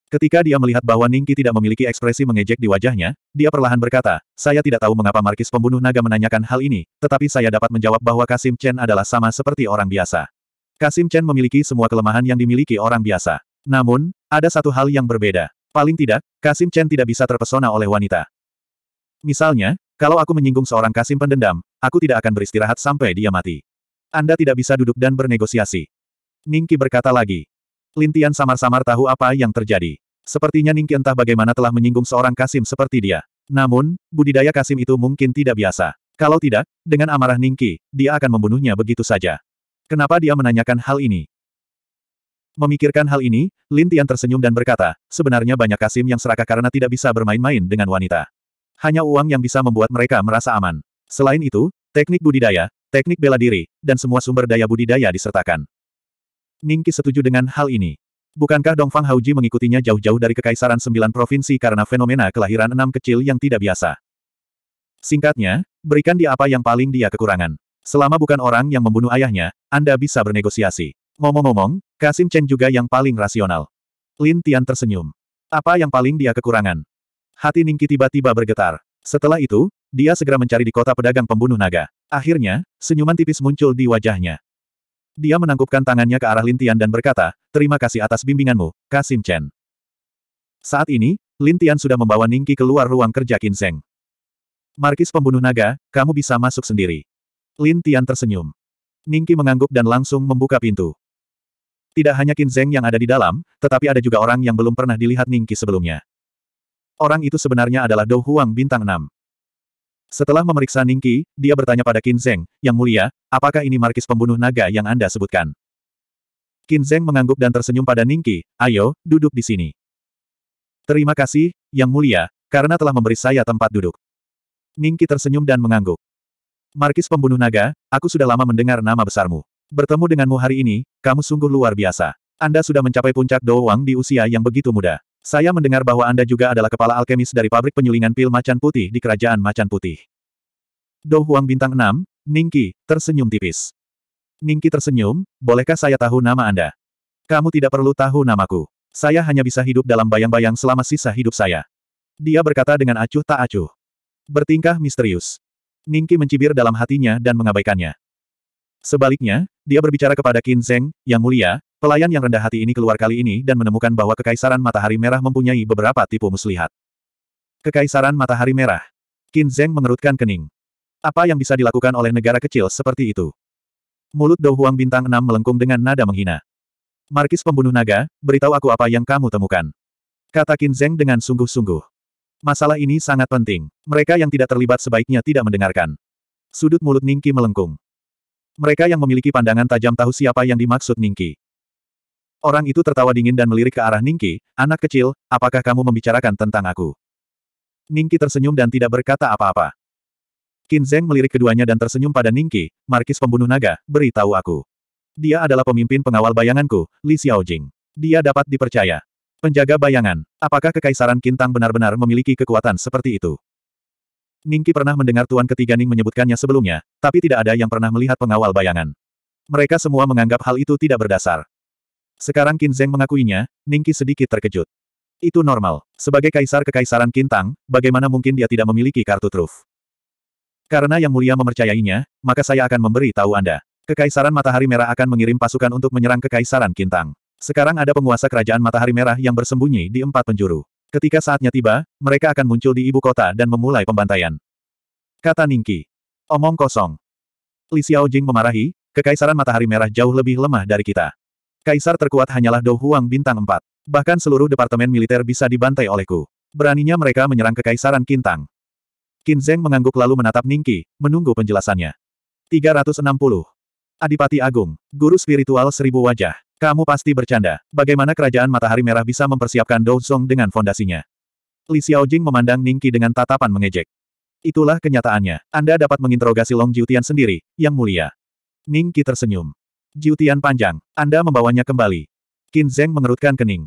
Ketika dia melihat bahwa Ningki tidak memiliki ekspresi mengejek di wajahnya, dia perlahan berkata, saya tidak tahu mengapa Markis pembunuh naga menanyakan hal ini, tetapi saya dapat menjawab bahwa Kasim Chen adalah sama seperti orang biasa. Kasim Chen memiliki semua kelemahan yang dimiliki orang biasa. Namun, ada satu hal yang berbeda. Paling tidak, Kasim Chen tidak bisa terpesona oleh wanita. Misalnya, kalau aku menyinggung seorang Kasim pendendam, aku tidak akan beristirahat sampai dia mati. Anda tidak bisa duduk dan bernegosiasi. Ningki berkata lagi, Lintian samar-samar tahu apa yang terjadi. Sepertinya Ningki entah bagaimana telah menyinggung seorang Kasim seperti dia. Namun, budidaya Kasim itu mungkin tidak biasa. Kalau tidak, dengan amarah Ningki, dia akan membunuhnya begitu saja. Kenapa dia menanyakan hal ini? Memikirkan hal ini, Lintian tersenyum dan berkata, sebenarnya banyak Kasim yang serakah karena tidak bisa bermain-main dengan wanita. Hanya uang yang bisa membuat mereka merasa aman. Selain itu, teknik budidaya, teknik bela diri, dan semua sumber daya budidaya disertakan. Ningki setuju dengan hal ini. Bukankah Dongfang Hauji mengikutinya jauh-jauh dari Kekaisaran Sembilan Provinsi karena fenomena kelahiran enam kecil yang tidak biasa? Singkatnya, berikan dia apa yang paling dia kekurangan. Selama bukan orang yang membunuh ayahnya, Anda bisa bernegosiasi. Ngomong-ngomong, Kasim Chen juga yang paling rasional. Lin Tian tersenyum. Apa yang paling dia kekurangan? Hati Ningki tiba-tiba bergetar. Setelah itu, dia segera mencari di kota pedagang pembunuh naga. Akhirnya, senyuman tipis muncul di wajahnya. Dia menangkupkan tangannya ke arah Lintian dan berkata, terima kasih atas bimbinganmu, Kasim Chen. Saat ini, Lintian sudah membawa Ningki keluar ruang kerja Kinseng. Markis pembunuh naga, kamu bisa masuk sendiri. Lintian tersenyum. Ningki mengangguk dan langsung membuka pintu. Tidak hanya Kinzeng yang ada di dalam, tetapi ada juga orang yang belum pernah dilihat Ningki sebelumnya. Orang itu sebenarnya adalah Dou Huang bintang 6. Setelah memeriksa Ningki, dia bertanya pada Qin Zheng, Yang mulia, apakah ini markis pembunuh naga yang Anda sebutkan? Qin Zheng mengangguk dan tersenyum pada Ningki, ayo, duduk di sini. Terima kasih, Yang mulia, karena telah memberi saya tempat duduk. Ningki tersenyum dan mengangguk. Markis pembunuh naga, aku sudah lama mendengar nama besarmu. Bertemu denganmu hari ini, kamu sungguh luar biasa. Anda sudah mencapai puncak Do Wang di usia yang begitu muda. Saya mendengar bahwa Anda juga adalah kepala alkemis dari pabrik penyulingan pil macan putih di kerajaan macan putih. Dou Huang Bintang 6, Ningki, tersenyum tipis. Ningki tersenyum, bolehkah saya tahu nama Anda? Kamu tidak perlu tahu namaku. Saya hanya bisa hidup dalam bayang-bayang selama sisa hidup saya. Dia berkata dengan acuh tak acuh. Bertingkah misterius. Ningki mencibir dalam hatinya dan mengabaikannya. Sebaliknya, dia berbicara kepada Qin Zheng, yang mulia, pelayan yang rendah hati ini keluar kali ini dan menemukan bahwa Kekaisaran Matahari Merah mempunyai beberapa tipu muslihat. Kekaisaran Matahari Merah. Qin Zheng mengerutkan kening. Apa yang bisa dilakukan oleh negara kecil seperti itu? Mulut Dou Huang Bintang 6 melengkung dengan nada menghina. Markis pembunuh naga, beritahu aku apa yang kamu temukan. Kata Qin Zheng dengan sungguh-sungguh. Masalah ini sangat penting. Mereka yang tidak terlibat sebaiknya tidak mendengarkan. Sudut mulut Ningki melengkung. Mereka yang memiliki pandangan tajam tahu siapa yang dimaksud Ningki. Orang itu tertawa dingin dan melirik ke arah Ningki, anak kecil, apakah kamu membicarakan tentang aku? Ningki tersenyum dan tidak berkata apa-apa. Qin Zeng melirik keduanya dan tersenyum pada Ningki, Markis pembunuh naga, beritahu aku. Dia adalah pemimpin pengawal bayanganku, Li Xiaojing. Dia dapat dipercaya. Penjaga bayangan, apakah Kekaisaran Kintang benar-benar memiliki kekuatan seperti itu? Ningki pernah mendengar Tuan Ketiga Ning menyebutkannya sebelumnya, tapi tidak ada yang pernah melihat pengawal bayangan. Mereka semua menganggap hal itu tidak berdasar. Sekarang Qin Zheng mengakuinya, Ningki sedikit terkejut. Itu normal. Sebagai kaisar kekaisaran Kintang, bagaimana mungkin dia tidak memiliki kartu truf? Karena Yang Mulia memercayainya, maka saya akan memberi tahu Anda. Kekaisaran Matahari Merah akan mengirim pasukan untuk menyerang Kekaisaran Kintang. Sekarang ada penguasa Kerajaan Matahari Merah yang bersembunyi di empat penjuru. Ketika saatnya tiba, mereka akan muncul di ibu kota dan memulai pembantaian. Kata Ningki. Omong kosong. Li Xiaojing memarahi, Kekaisaran Matahari Merah jauh lebih lemah dari kita. Kaisar terkuat hanyalah Dou Huang Bintang 4. Bahkan seluruh Departemen Militer bisa dibantai olehku. Beraninya mereka menyerang Kekaisaran Kintang. Qin Zheng mengangguk lalu menatap Ningki, menunggu penjelasannya. 360. Adipati Agung, Guru Spiritual Seribu Wajah. Kamu pasti bercanda. Bagaimana kerajaan matahari merah bisa mempersiapkan Douzong dengan fondasinya? Li Xiaojing memandang Ningki dengan tatapan mengejek. Itulah kenyataannya. Anda dapat menginterogasi Long Jiutian sendiri, yang mulia. Ningki tersenyum. Jiutian panjang. Anda membawanya kembali. Qin Zeng mengerutkan kening.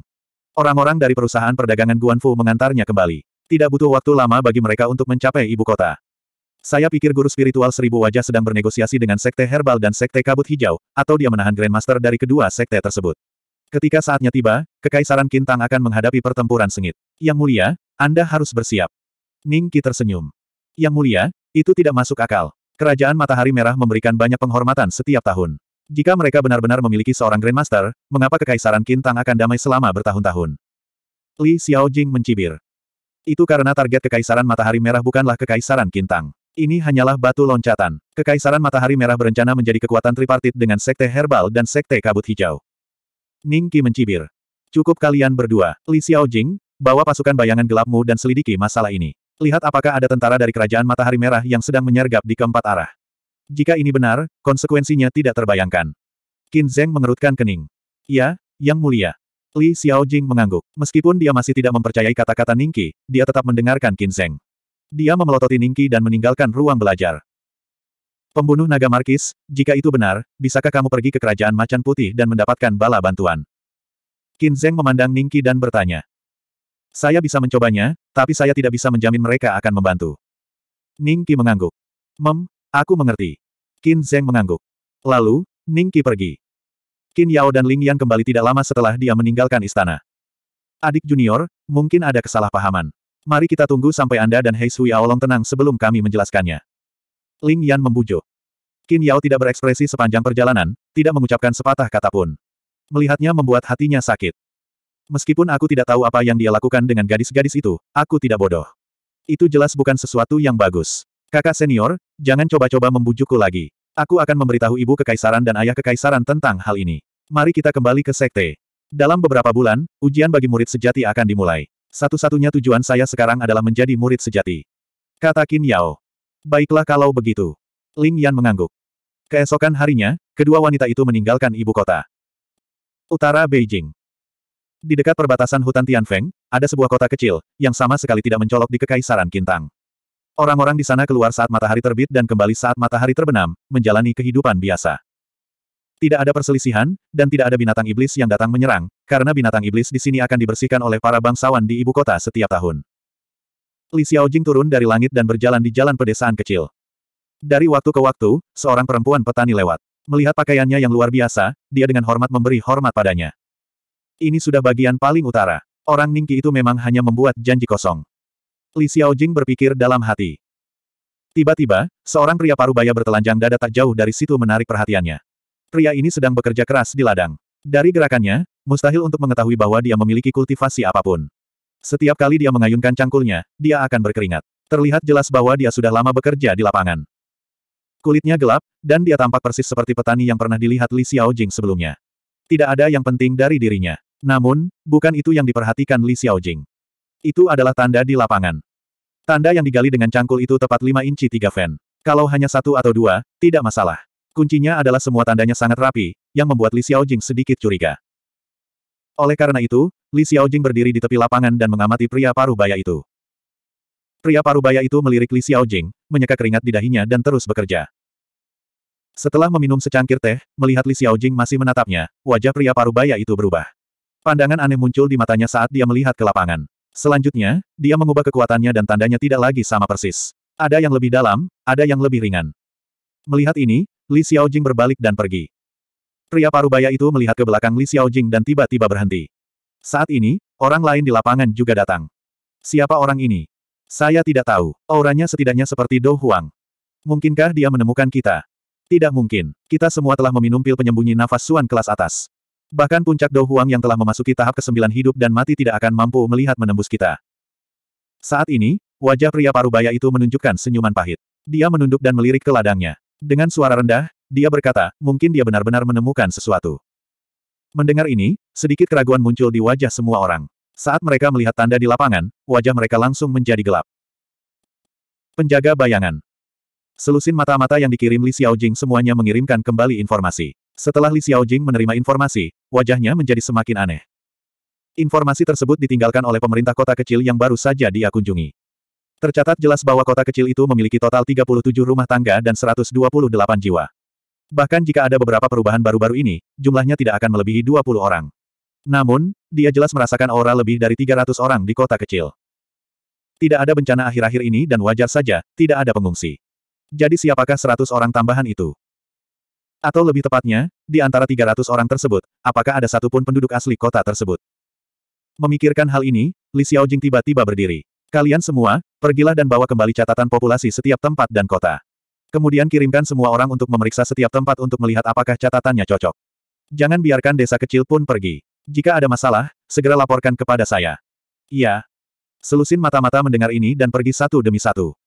Orang-orang dari perusahaan perdagangan Guanfu mengantarnya kembali. Tidak butuh waktu lama bagi mereka untuk mencapai ibu kota. Saya pikir guru spiritual seribu wajah sedang bernegosiasi dengan sekte herbal dan sekte kabut hijau, atau dia menahan Grandmaster dari kedua sekte tersebut. Ketika saatnya tiba, Kekaisaran Kintang akan menghadapi pertempuran sengit. Yang mulia, Anda harus bersiap. Ning Qi tersenyum. Yang mulia, itu tidak masuk akal. Kerajaan Matahari Merah memberikan banyak penghormatan setiap tahun. Jika mereka benar-benar memiliki seorang Grandmaster, mengapa Kekaisaran Kintang akan damai selama bertahun-tahun? Li Xiaojing mencibir. Itu karena target Kekaisaran Matahari Merah bukanlah Kekaisaran Kintang. Ini hanyalah batu loncatan. Kekaisaran Matahari Merah berencana menjadi kekuatan tripartit dengan sekte herbal dan sekte kabut hijau. Ning Qi mencibir. Cukup kalian berdua, Li Xiaojing, bawa pasukan bayangan gelapmu dan selidiki masalah ini. Lihat apakah ada tentara dari Kerajaan Matahari Merah yang sedang menyergap di keempat arah. Jika ini benar, konsekuensinya tidak terbayangkan. Qin Zeng mengerutkan kening. Ya, Yang Mulia. Li Xiaojing mengangguk. Meskipun dia masih tidak mempercayai kata-kata Ning Qi, dia tetap mendengarkan Qin Zeng. Dia memelototi Ningki dan meninggalkan ruang belajar. Pembunuh naga Markis, jika itu benar, bisakah kamu pergi ke kerajaan macan putih dan mendapatkan bala bantuan? Qin Zeng memandang Ningki dan bertanya. Saya bisa mencobanya, tapi saya tidak bisa menjamin mereka akan membantu. Ningki mengangguk. Mem, aku mengerti. Qin Zeng mengangguk. Lalu, Ningki pergi. Qin Yao dan Ling Yan kembali tidak lama setelah dia meninggalkan istana. Adik junior, mungkin ada kesalahpahaman. Mari kita tunggu sampai Anda dan Hei Sui Aolong tenang sebelum kami menjelaskannya. Ling Yan membujuk. Qin Yao tidak berekspresi sepanjang perjalanan, tidak mengucapkan sepatah kata pun. Melihatnya membuat hatinya sakit. Meskipun aku tidak tahu apa yang dia lakukan dengan gadis-gadis itu, aku tidak bodoh. Itu jelas bukan sesuatu yang bagus. Kakak senior, jangan coba-coba membujukku lagi. Aku akan memberitahu ibu kekaisaran dan ayah kekaisaran tentang hal ini. Mari kita kembali ke sekte. Dalam beberapa bulan, ujian bagi murid sejati akan dimulai. Satu-satunya tujuan saya sekarang adalah menjadi murid sejati. Kata Qin Yao. Baiklah kalau begitu. Ling Yan mengangguk. Keesokan harinya, kedua wanita itu meninggalkan ibu kota. Utara Beijing. Di dekat perbatasan hutan Tianfeng, ada sebuah kota kecil, yang sama sekali tidak mencolok di Kekaisaran Kintang. Orang-orang di sana keluar saat matahari terbit dan kembali saat matahari terbenam, menjalani kehidupan biasa. Tidak ada perselisihan, dan tidak ada binatang iblis yang datang menyerang, karena binatang iblis di sini akan dibersihkan oleh para bangsawan di ibu kota setiap tahun. Li Xiaojing turun dari langit dan berjalan di jalan pedesaan kecil. Dari waktu ke waktu, seorang perempuan petani lewat. Melihat pakaiannya yang luar biasa, dia dengan hormat memberi hormat padanya. Ini sudah bagian paling utara. Orang Ningki itu memang hanya membuat janji kosong. Li Xiaojing berpikir dalam hati. Tiba-tiba, seorang pria parubaya bertelanjang dada tak jauh dari situ menarik perhatiannya. Pria ini sedang bekerja keras di ladang. Dari gerakannya, mustahil untuk mengetahui bahwa dia memiliki kultivasi apapun. Setiap kali dia mengayunkan cangkulnya, dia akan berkeringat. Terlihat jelas bahwa dia sudah lama bekerja di lapangan. Kulitnya gelap, dan dia tampak persis seperti petani yang pernah dilihat Li Xiaojing sebelumnya. Tidak ada yang penting dari dirinya. Namun, bukan itu yang diperhatikan Li Xiaojing. Itu adalah tanda di lapangan. Tanda yang digali dengan cangkul itu tepat 5 inci 3 fan. Kalau hanya satu atau dua, tidak masalah. Kuncinya adalah semua tandanya sangat rapi, yang membuat Li Xiaojing sedikit curiga. Oleh karena itu, Li Xiaojing berdiri di tepi lapangan dan mengamati pria paruh baya itu. Pria paruh baya itu melirik Li Xiaojing, menyeka keringat di dahinya dan terus bekerja. Setelah meminum secangkir teh, melihat Li Xiaojing masih menatapnya, wajah pria paruh baya itu berubah. Pandangan aneh muncul di matanya saat dia melihat ke lapangan. Selanjutnya, dia mengubah kekuatannya dan tandanya tidak lagi sama persis. Ada yang lebih dalam, ada yang lebih ringan. Melihat ini, Li Xiaojing berbalik dan pergi. Pria parubaya itu melihat ke belakang Li Xiaojing dan tiba-tiba berhenti. Saat ini, orang lain di lapangan juga datang. Siapa orang ini? Saya tidak tahu. Auranya setidaknya seperti Dou Huang. Mungkinkah dia menemukan kita? Tidak mungkin. Kita semua telah meminum pil penyembunyi nafas suan kelas atas. Bahkan puncak Dou Huang yang telah memasuki tahap kesembilan hidup dan mati tidak akan mampu melihat menembus kita. Saat ini, wajah pria parubaya itu menunjukkan senyuman pahit. Dia menunduk dan melirik ke ladangnya. Dengan suara rendah, dia berkata, mungkin dia benar-benar menemukan sesuatu. Mendengar ini, sedikit keraguan muncul di wajah semua orang. Saat mereka melihat tanda di lapangan, wajah mereka langsung menjadi gelap. Penjaga bayangan. Selusin mata-mata yang dikirim Li Xiaojing semuanya mengirimkan kembali informasi. Setelah Li Xiaojing menerima informasi, wajahnya menjadi semakin aneh. Informasi tersebut ditinggalkan oleh pemerintah kota kecil yang baru saja dia kunjungi. Tercatat jelas bahwa kota kecil itu memiliki total 37 rumah tangga dan 128 jiwa. Bahkan jika ada beberapa perubahan baru-baru ini, jumlahnya tidak akan melebihi 20 orang. Namun, dia jelas merasakan aura lebih dari 300 orang di kota kecil. Tidak ada bencana akhir-akhir ini dan wajar saja, tidak ada pengungsi. Jadi siapakah 100 orang tambahan itu? Atau lebih tepatnya, di antara 300 orang tersebut, apakah ada satupun penduduk asli kota tersebut? Memikirkan hal ini, Li Xiaojing tiba-tiba berdiri. Kalian semua, Pergilah dan bawa kembali catatan populasi setiap tempat dan kota. Kemudian kirimkan semua orang untuk memeriksa setiap tempat untuk melihat apakah catatannya cocok. Jangan biarkan desa kecil pun pergi. Jika ada masalah, segera laporkan kepada saya. Iya. Selusin mata-mata mendengar ini dan pergi satu demi satu.